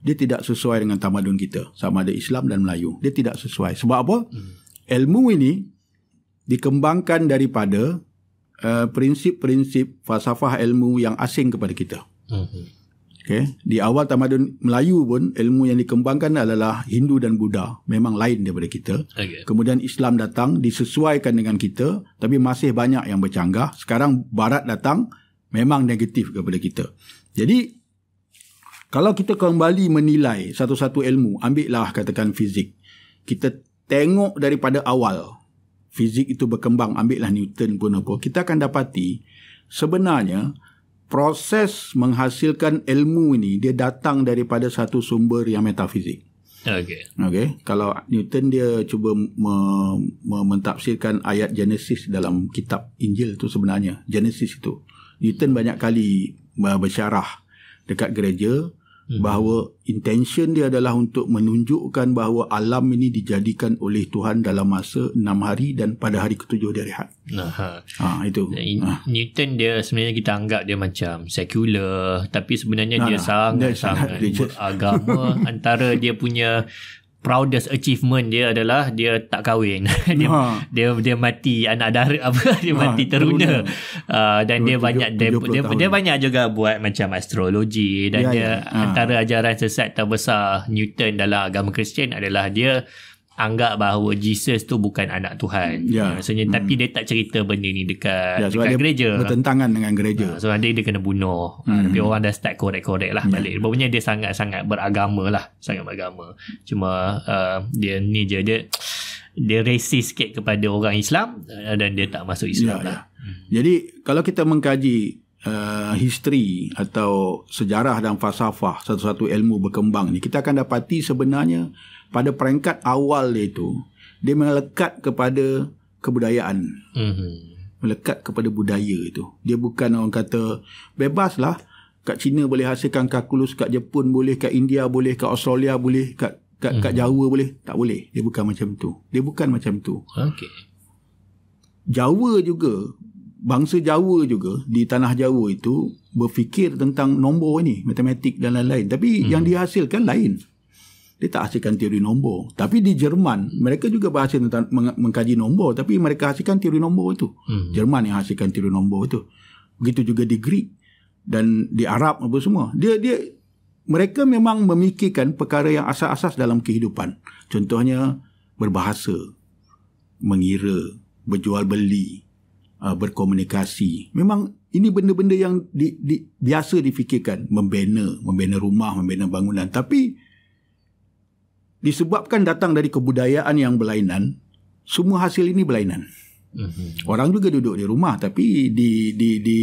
dia tidak sesuai dengan tamadun kita sama ada Islam dan Melayu dia tidak sesuai sebab apa hmm. ilmu ini dikembangkan daripada prinsip eh, prinsip-prinsip falsafah ilmu yang asing kepada kita hmm, hmm. Okay. Di awal tamadun Melayu pun ilmu yang dikembangkan adalah Hindu dan Buddha. Memang lain daripada kita. Okay. Kemudian Islam datang disesuaikan dengan kita tapi masih banyak yang bercanggah. Sekarang Barat datang memang negatif kepada kita. Jadi kalau kita kembali menilai satu-satu ilmu, ambillah katakan fizik. Kita tengok daripada awal fizik itu berkembang, ambillah Newton pun apa. Kita akan dapati sebenarnya proses menghasilkan ilmu ini dia datang daripada satu sumber yang metafizik. Okey. Okey. Kalau Newton dia cuba me, me, mentafsirkan ayat Genesis dalam kitab Injil tu sebenarnya Genesis itu. Newton banyak kali bersyarah dekat gereja hmm. bahawa intention dia adalah untuk menunjukkan bahawa alam ini dijadikan oleh Tuhan dalam masa enam hari dan pada hari ketujuh dia rehat. Aha. Ha itu. In- ha. Newton dia sebenarnya kita anggap dia macam secular tapi sebenarnya nah, dia nah, sangat sangat, sangat agama antara dia punya proudest achievement dia adalah dia tak kahwin. dia, ha. dia dia mati anak dara apa dia ha, mati teruna. teruna. Uh, ah, dan dia banyak dia dia, dia banyak juga buat macam astrologi dan ya, dia ya. Ha. antara ajaran sesat terbesar Newton dalam agama Kristian adalah dia anggap bahawa Jesus tu bukan anak Tuhan. Hmm. Ya. Maksudnya hmm. tapi dia tak cerita benda ni dekat ya, sebab dekat dia gereja. Bertentangan dengan gereja. Ha, so ada dia kena bunuh. Ha, hmm. tapi orang dah start korek-korek lah ya. balik. Ya. dia sangat-sangat beragama lah. Sangat beragama. Cuma uh, dia ni je dia dia resis sikit kepada orang Islam uh, dan dia tak masuk Islam ya, ya. lah. Ya. Hmm. Jadi kalau kita mengkaji Uh, history atau sejarah dan falsafah satu-satu ilmu berkembang ni kita akan dapati sebenarnya uh, pada peringkat awal dia itu dia melekat kepada kebudayaan mm-hmm. melekat kepada budaya itu dia bukan orang kata bebaslah kat China boleh hasilkan kalkulus kat Jepun boleh kat India boleh kat Australia boleh kat kat, mm-hmm. kat mhm. Jawa boleh tak boleh dia bukan macam tu dia bukan macam tu okey Jawa juga bangsa Jawa juga di tanah Jawa itu berfikir tentang nombor ini matematik dan lain-lain tapi mm-hmm. yang mhm. dihasilkan lain dia tak hasilkan teori nombor. Tapi di Jerman, mereka juga berhasil tentang meng- mengkaji nombor. Tapi mereka hasilkan teori nombor itu. Hmm. Jerman yang hasilkan teori nombor itu. Begitu juga di Greek dan di Arab apa semua. Dia dia mereka memang memikirkan perkara yang asas-asas dalam kehidupan. Contohnya berbahasa, mengira, berjual beli, uh, berkomunikasi. Memang ini benda-benda yang di, di, biasa difikirkan. Membina, membina rumah, membina bangunan. Tapi disebabkan datang dari kebudayaan yang berlainan, semua hasil ini berlainan. Mhm. Orang juga duduk di rumah tapi di di di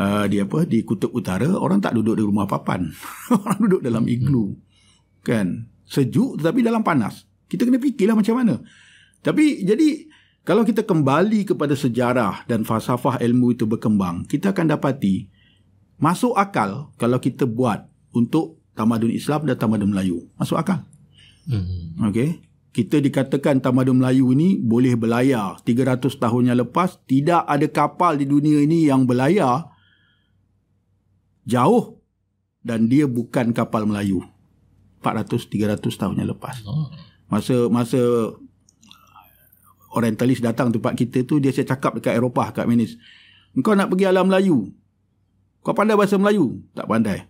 uh, di apa di kutub utara orang tak duduk di rumah papan. orang duduk dalam mhm. iglu. Kan? Sejuk tetapi dalam panas. Kita kena fikirlah macam mana. Tapi jadi kalau kita kembali kepada sejarah dan falsafah ilmu itu berkembang, kita akan dapati masuk akal kalau kita buat untuk tamadun Islam dan tamadun Melayu. Masuk akal. Mm-hmm. Okey. Kita dikatakan tamadun Melayu ini boleh berlayar 300 tahun yang lepas tidak ada kapal di dunia ini yang berlayar jauh dan dia bukan kapal Melayu. 400 300 tahun yang lepas. Masa masa orientalis datang tempat kita tu dia saya cakap dekat Eropah kat Venice. Kau nak pergi alam Melayu. Kau pandai bahasa Melayu? Tak pandai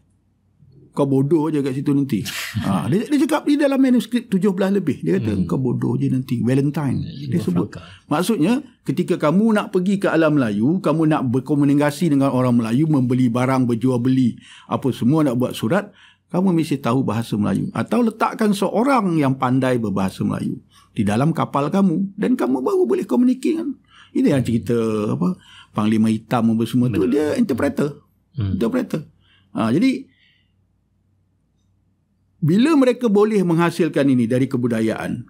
kau bodoh je kat situ nanti. ha, dia, dia cakap di dalam manuskrip 17 lebih. Dia kata, hmm. kau bodoh je nanti. Valentine. Dia sebut. Maksudnya, ketika kamu nak pergi ke alam Melayu, kamu nak berkomunikasi dengan orang Melayu, membeli barang, berjual beli, apa semua nak buat surat, kamu mesti tahu bahasa Melayu. Atau letakkan seorang yang pandai berbahasa Melayu di dalam kapal kamu. Dan kamu baru boleh komunikasi kan. Ini yang cerita apa, Panglima Hitam apa semua Betul. tu. Dia interpreter. Hmm. Interpreter. Ha, jadi, bila mereka boleh menghasilkan ini dari kebudayaan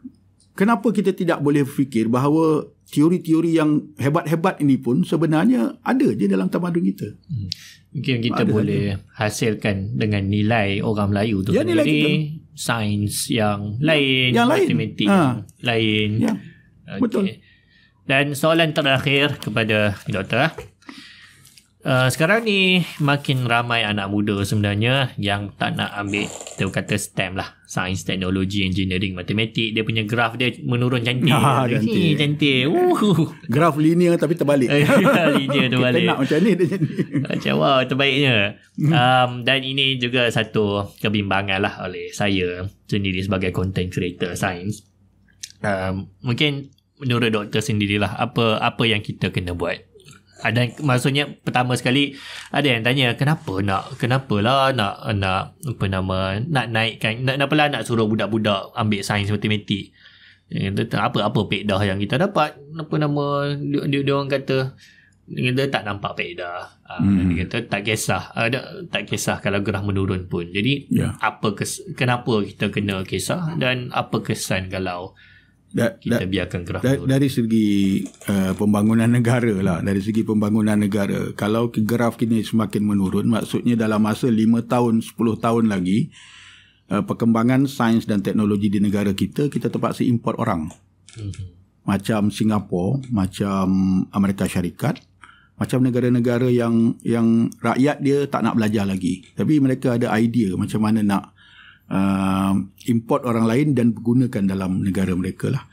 kenapa kita tidak boleh fikir bahawa teori-teori yang hebat-hebat ini pun sebenarnya ada je dalam tamadun kita hmm. mungkin kita ada boleh saja. hasilkan dengan nilai orang Melayu tu ya, sendiri sains yang ya, lain yang matematik lain. ha. lain ya. okay. betul dan soalan terakhir kepada doktor Eh, sekarang ni makin ramai anak muda sebenarnya yang tak nak ambil kita kata STEM lah Science, Technology, Engineering, Matematik dia punya graf dia menurun cantik ha, cantik, ni, cantik. graf linear tapi terbalik eh, linear terbalik kita nak macam ni dia jadi macam wow terbaiknya um, dan ini juga satu kebimbangan lah oleh saya sendiri sebagai content creator sains um, mungkin menurut doktor sendirilah apa apa yang kita kena buat ada ah, maksudnya pertama sekali ada yang tanya kenapa nak kenapa lah nak nak apa nama nak naikkan nak apa lah nak suruh budak-budak ambil sains matematik apa apa pedah yang kita dapat apa nama dia, dia, dia orang kata kita tak nampak pedah ah, hmm. kita tak kisah ada ah, tak kisah kalau gerah menurun pun jadi yeah. apa kes, kenapa kita kena kisah dan apa kesan kalau da, kita biarkan graf da, turun. Dari segi uh, pembangunan negara lah, dari segi pembangunan negara, kalau graf kini semakin menurun, maksudnya dalam masa 5 tahun, 10 tahun lagi, uh, perkembangan sains dan teknologi di negara kita, kita terpaksa import orang. hmm Macam Singapura, macam Amerika Syarikat, macam negara-negara yang yang rakyat dia tak nak belajar lagi. Tapi mereka ada idea macam mana nak uh, import orang lain dan gunakan dalam negara mereka lah.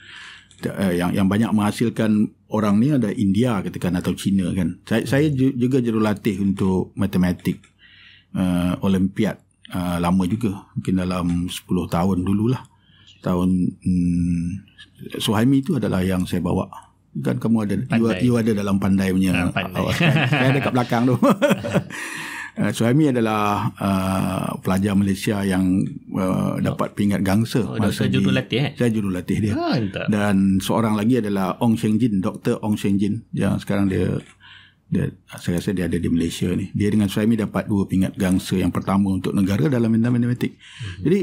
Uh, yang yang banyak menghasilkan orang ni ada India katakan atau China kan. Saya, saya juga jurulatih untuk matematik uh, Olimpiad uh, lama juga. Mungkin dalam 10 tahun dululah. Tahun um, Suhaimi itu adalah yang saya bawa kan kamu ada you, you ada dalam pandai punya ah, pandai. saya ada kat belakang tu uh, Suhaimi adalah uh, pelajar Malaysia yang uh, dapat pingat gangsa oh, masa saya jurulatih eh saya jurulatih dia ah, dan seorang lagi adalah Ong Sheng Jin Dr Ong Sheng Jin yang sekarang dia dia saya rasa dia ada di Malaysia ni dia dengan suami dapat dua pingat gangsa yang pertama untuk negara dalam bidang matematik mm-hmm. jadi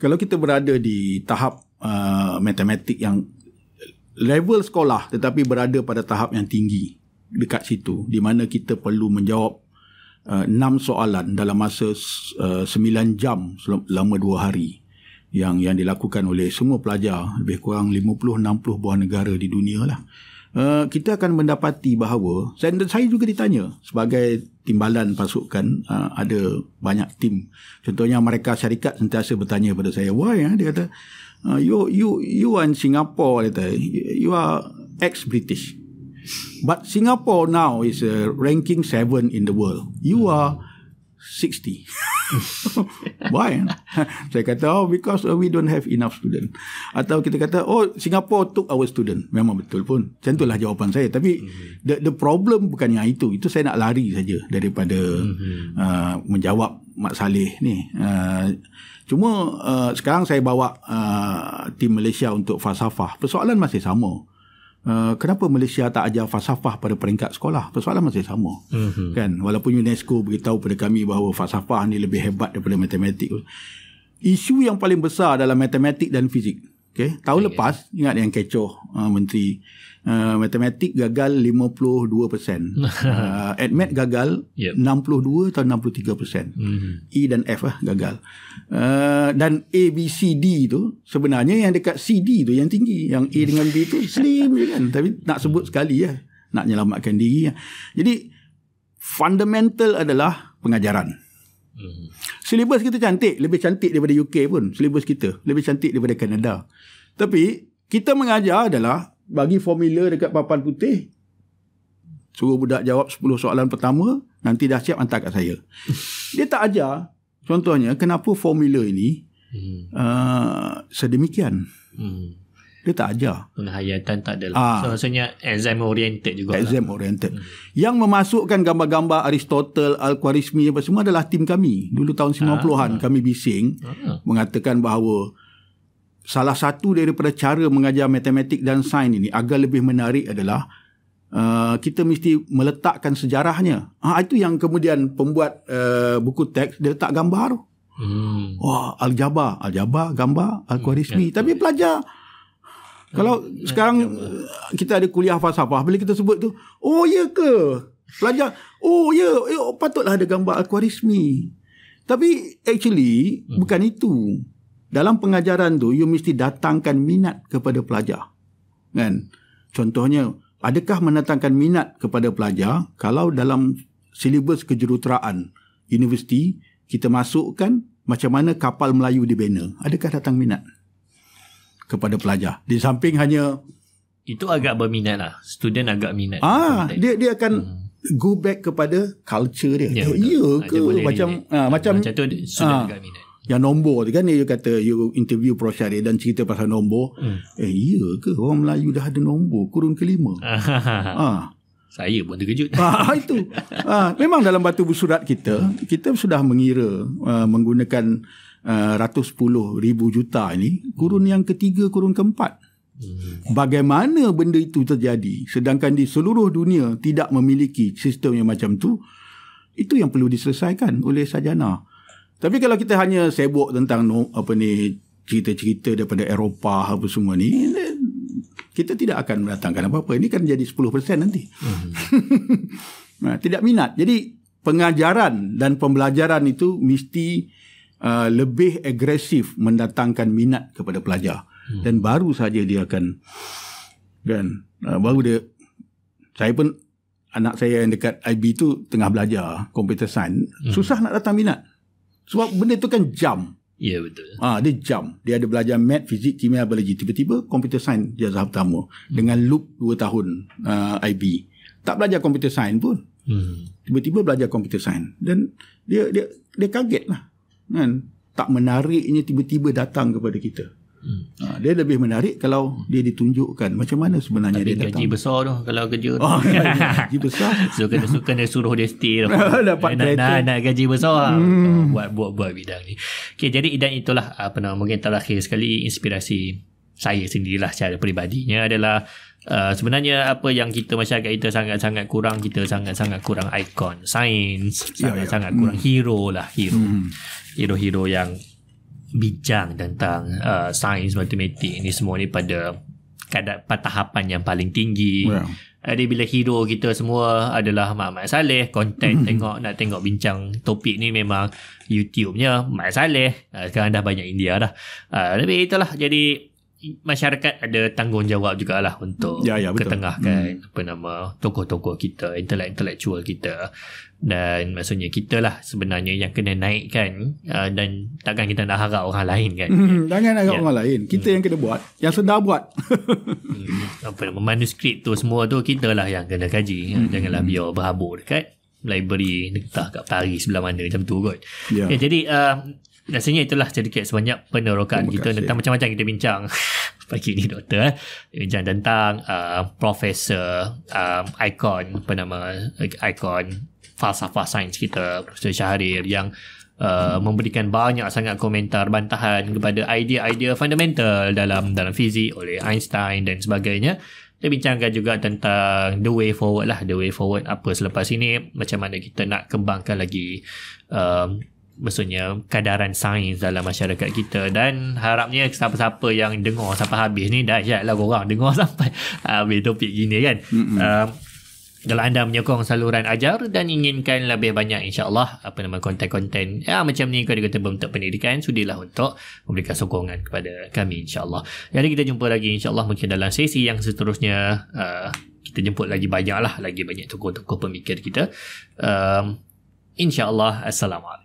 kalau kita berada di tahap uh, matematik yang level sekolah tetapi berada pada tahap yang tinggi dekat situ di mana kita perlu menjawab Uh, enam uh, soalan dalam masa uh, sembilan uh, jam selama dua hari yang yang dilakukan oleh semua pelajar lebih kurang lima puluh enam puluh buah negara di dunia lah. Uh, kita akan mendapati bahawa saya, saya juga ditanya sebagai timbalan pasukan uh, ada banyak tim contohnya mereka syarikat sentiasa bertanya kepada saya why ya? dia kata uh, you you you are in Singapore kata, you are ex-British But Singapore now is a ranking seven in the world. You hmm. are 60. Why? Saya kata, oh, because uh, we don't have enough student. Atau kita kata, oh, Singapore took our student. Memang betul pun. Tentulah jawapan saya. Tapi mm-hmm. the, the problem bukan yang itu. Itu saya nak lari saja daripada mm-hmm. uh, menjawab Mak Saleh ni. Uh, cuma uh, sekarang saya bawa uh, tim Malaysia untuk falsafah. Persoalan masih sama. mm Uh, kenapa Malaysia tak ajar falsafah pada peringkat sekolah? Persoalan masih sama. Mm-hmm. Kan? Walaupun UNESCO beritahu pada kami bahawa falsafah ni lebih hebat daripada matematik. Isu yang paling besar adalah matematik dan fizik. Okay? Tahun yeah. lepas, ingat yang kecoh uh, Menteri uh, matematik gagal 52%. uh, eh, admit gagal yep. 62 atau 63%. Mm-hmm. E dan F lah gagal. Uh, dan A, B, C, D tu sebenarnya yang dekat C, D tu yang tinggi. Yang A dengan B tu slim je kan. Tapi nak sebut sekali lah. Nak nyelamatkan diri lah. Jadi fundamental adalah pengajaran. mm Silibus kita cantik. Lebih cantik daripada UK pun. Silibus kita. Lebih cantik daripada kanada. Tapi kita mengajar adalah bagi formula dekat papan putih suruh budak jawab 10 soalan pertama nanti dah siap hantar kat saya dia tak ajar contohnya kenapa formula ini hmm. uh, sedemikian hmm. dia tak ajar penghayatan tak ada Ah, ha. so maksudnya exam oriented juga exam oriented hmm. yang memasukkan gambar-gambar Aristotle Al-Khwarizmi apa semua adalah tim kami dulu tahun 90-an ah. ha. kami bising ha. mengatakan bahawa salah satu daripada cara mengajar matematik dan sains ini agak lebih menarik adalah uh, kita mesti meletakkan sejarahnya. Ha, itu yang kemudian pembuat uh, buku teks dia letak gambar. Hmm. Wah, aljabar, aljabar, gambar, algoritmi. Hmm. Tapi pelajar kalau hmm. Ya, sekarang hmm. kita ada kuliah falsafah, bila kita sebut tu, oh ya ke? Pelajar, oh ya, eh, patutlah ada gambar algoritmi. Tapi actually hmm. bukan itu dalam pengajaran tu you mesti datangkan minat kepada pelajar kan contohnya adakah menatangkan minat kepada pelajar kalau dalam silibus kejuruteraan universiti kita masukkan macam mana kapal Melayu dibina adakah datang minat kepada pelajar di samping hanya itu agak berminat lah student agak minat ah dia dia akan hmm go back kepada culture dia. Ya, ya ke? macam, ha, macam, macam tu, sudah ha, agak minat. Yang nombor tu kan You kata You interview Prof Dan cerita pasal nombor hmm. Eh iya ke Orang Melayu dah ada nombor Kurun kelima ha. Saya pun terkejut ha, ah, Itu ha, Memang dalam batu bersurat kita hmm. Kita sudah mengira uh, Menggunakan Ratus puluh ribu juta ini Kurun yang ketiga Kurun keempat hmm. Bagaimana benda itu terjadi Sedangkan di seluruh dunia Tidak memiliki sistem yang macam tu Itu yang perlu diselesaikan oleh sajana hmm. Tapi kalau kita hanya sibuk tentang no, apa ni cerita-cerita daripada Eropah apa semua ni eh, kita tidak akan mendatangkan apa-apa. Ini kan jadi 10% nanti. Hmm. nah, tidak minat. Jadi pengajaran dan pembelajaran itu mesti uh, lebih agresif mendatangkan minat kepada pelajar. Hmm. Dan baru saja dia akan kan uh, baru dia saya pun anak saya yang dekat IB itu tengah belajar computer science. Hmm. Susah nak datang minat. Sebab benda tu kan jam. Ya yeah, betul. Ah ha, dia jam. Dia ada belajar mat, fizik, kimia, biologi. Tiba-tiba computer science dia tahap pertama hmm. dengan loop 2 tahun uh, IB. Tak belajar computer science pun. Hmm. Tiba-tiba belajar computer science dan dia dia dia kagetlah. Kan? Tak menariknya tiba-tiba datang kepada kita. Hmm. Uh, dia lebih menarik kalau hmm. dia ditunjukkan macam mana sebenarnya Tapi dia datang. Gaji besar tu kalau kerja. Oh, gaji besar. So kena suka dia suruh dia stay tu. Dapat nak, nak, nak, gaji besar lah buat, buat buat bidang ni. Okay, jadi dan itulah apa nama mungkin terakhir sekali inspirasi saya sendirilah secara peribadinya adalah Uh, sebenarnya apa yang kita masyarakat kita sangat-sangat kurang kita sangat-sangat kurang ikon sains ya, ya. sangat-sangat yeah, yeah. kurang mm. hero lah hero mm. hero-hero yang bincang tentang uh, sains matematik ni semua ni pada kadar tahapan yang paling tinggi. Yeah. Uh, jadi bila hero kita semua adalah Mak Saleh, konten hmm. tengok nak tengok bincang topik ni memang YouTube-nya Mak Saleh. Uh, sekarang dah banyak India dah. Uh, tapi itulah jadi masyarakat ada tanggungjawab jugalah untuk yeah, yeah, ya, ketengahkan mm. apa nama tokoh-tokoh kita, intelektual kita dan maksudnya kita lah sebenarnya yang kena naikkan uh, dan takkan kita nak harap orang lain kan hmm, jangan harap ya. orang lain kita hmm. yang kena buat yang sedar buat hmm, apa nama manuskrip tu semua tu kita lah yang kena kaji ha, hmm. janganlah biar berhabur dekat library entah kat Paris sebelah mana macam tu kot ya. Ya, jadi uh, rasanya itulah sedikit sebanyak penerokaan kita tentang macam-macam kita bincang pagi ni doktor eh. bincang tentang uh, profesor uh, ikon apa nama ikon falsafah sains kita Profesor Syahrir yang Uh, memberikan banyak sangat komentar bantahan kepada idea-idea fundamental dalam dalam fizik oleh Einstein dan sebagainya. Kita bincangkan juga tentang the way forward lah, the way forward apa selepas ini, macam mana kita nak kembangkan lagi uh, maksudnya kadaran sains dalam masyarakat kita dan harapnya siapa-siapa yang dengar sampai habis ni dah dahsyatlah korang dengar sampai habis topik gini kan. Mm-hmm. Uh, kalau anda menyokong saluran ajar dan inginkan lebih banyak insyaAllah apa nama konten-konten ya macam ni kalau kata bentuk pendidikan sudilah untuk memberikan sokongan kepada kami insyaAllah jadi ya, kita jumpa lagi insyaAllah mungkin dalam sesi yang seterusnya uh, kita jemput lagi banyak lah lagi banyak tokoh-tokoh pemikir kita um, insyaAllah Assalamualaikum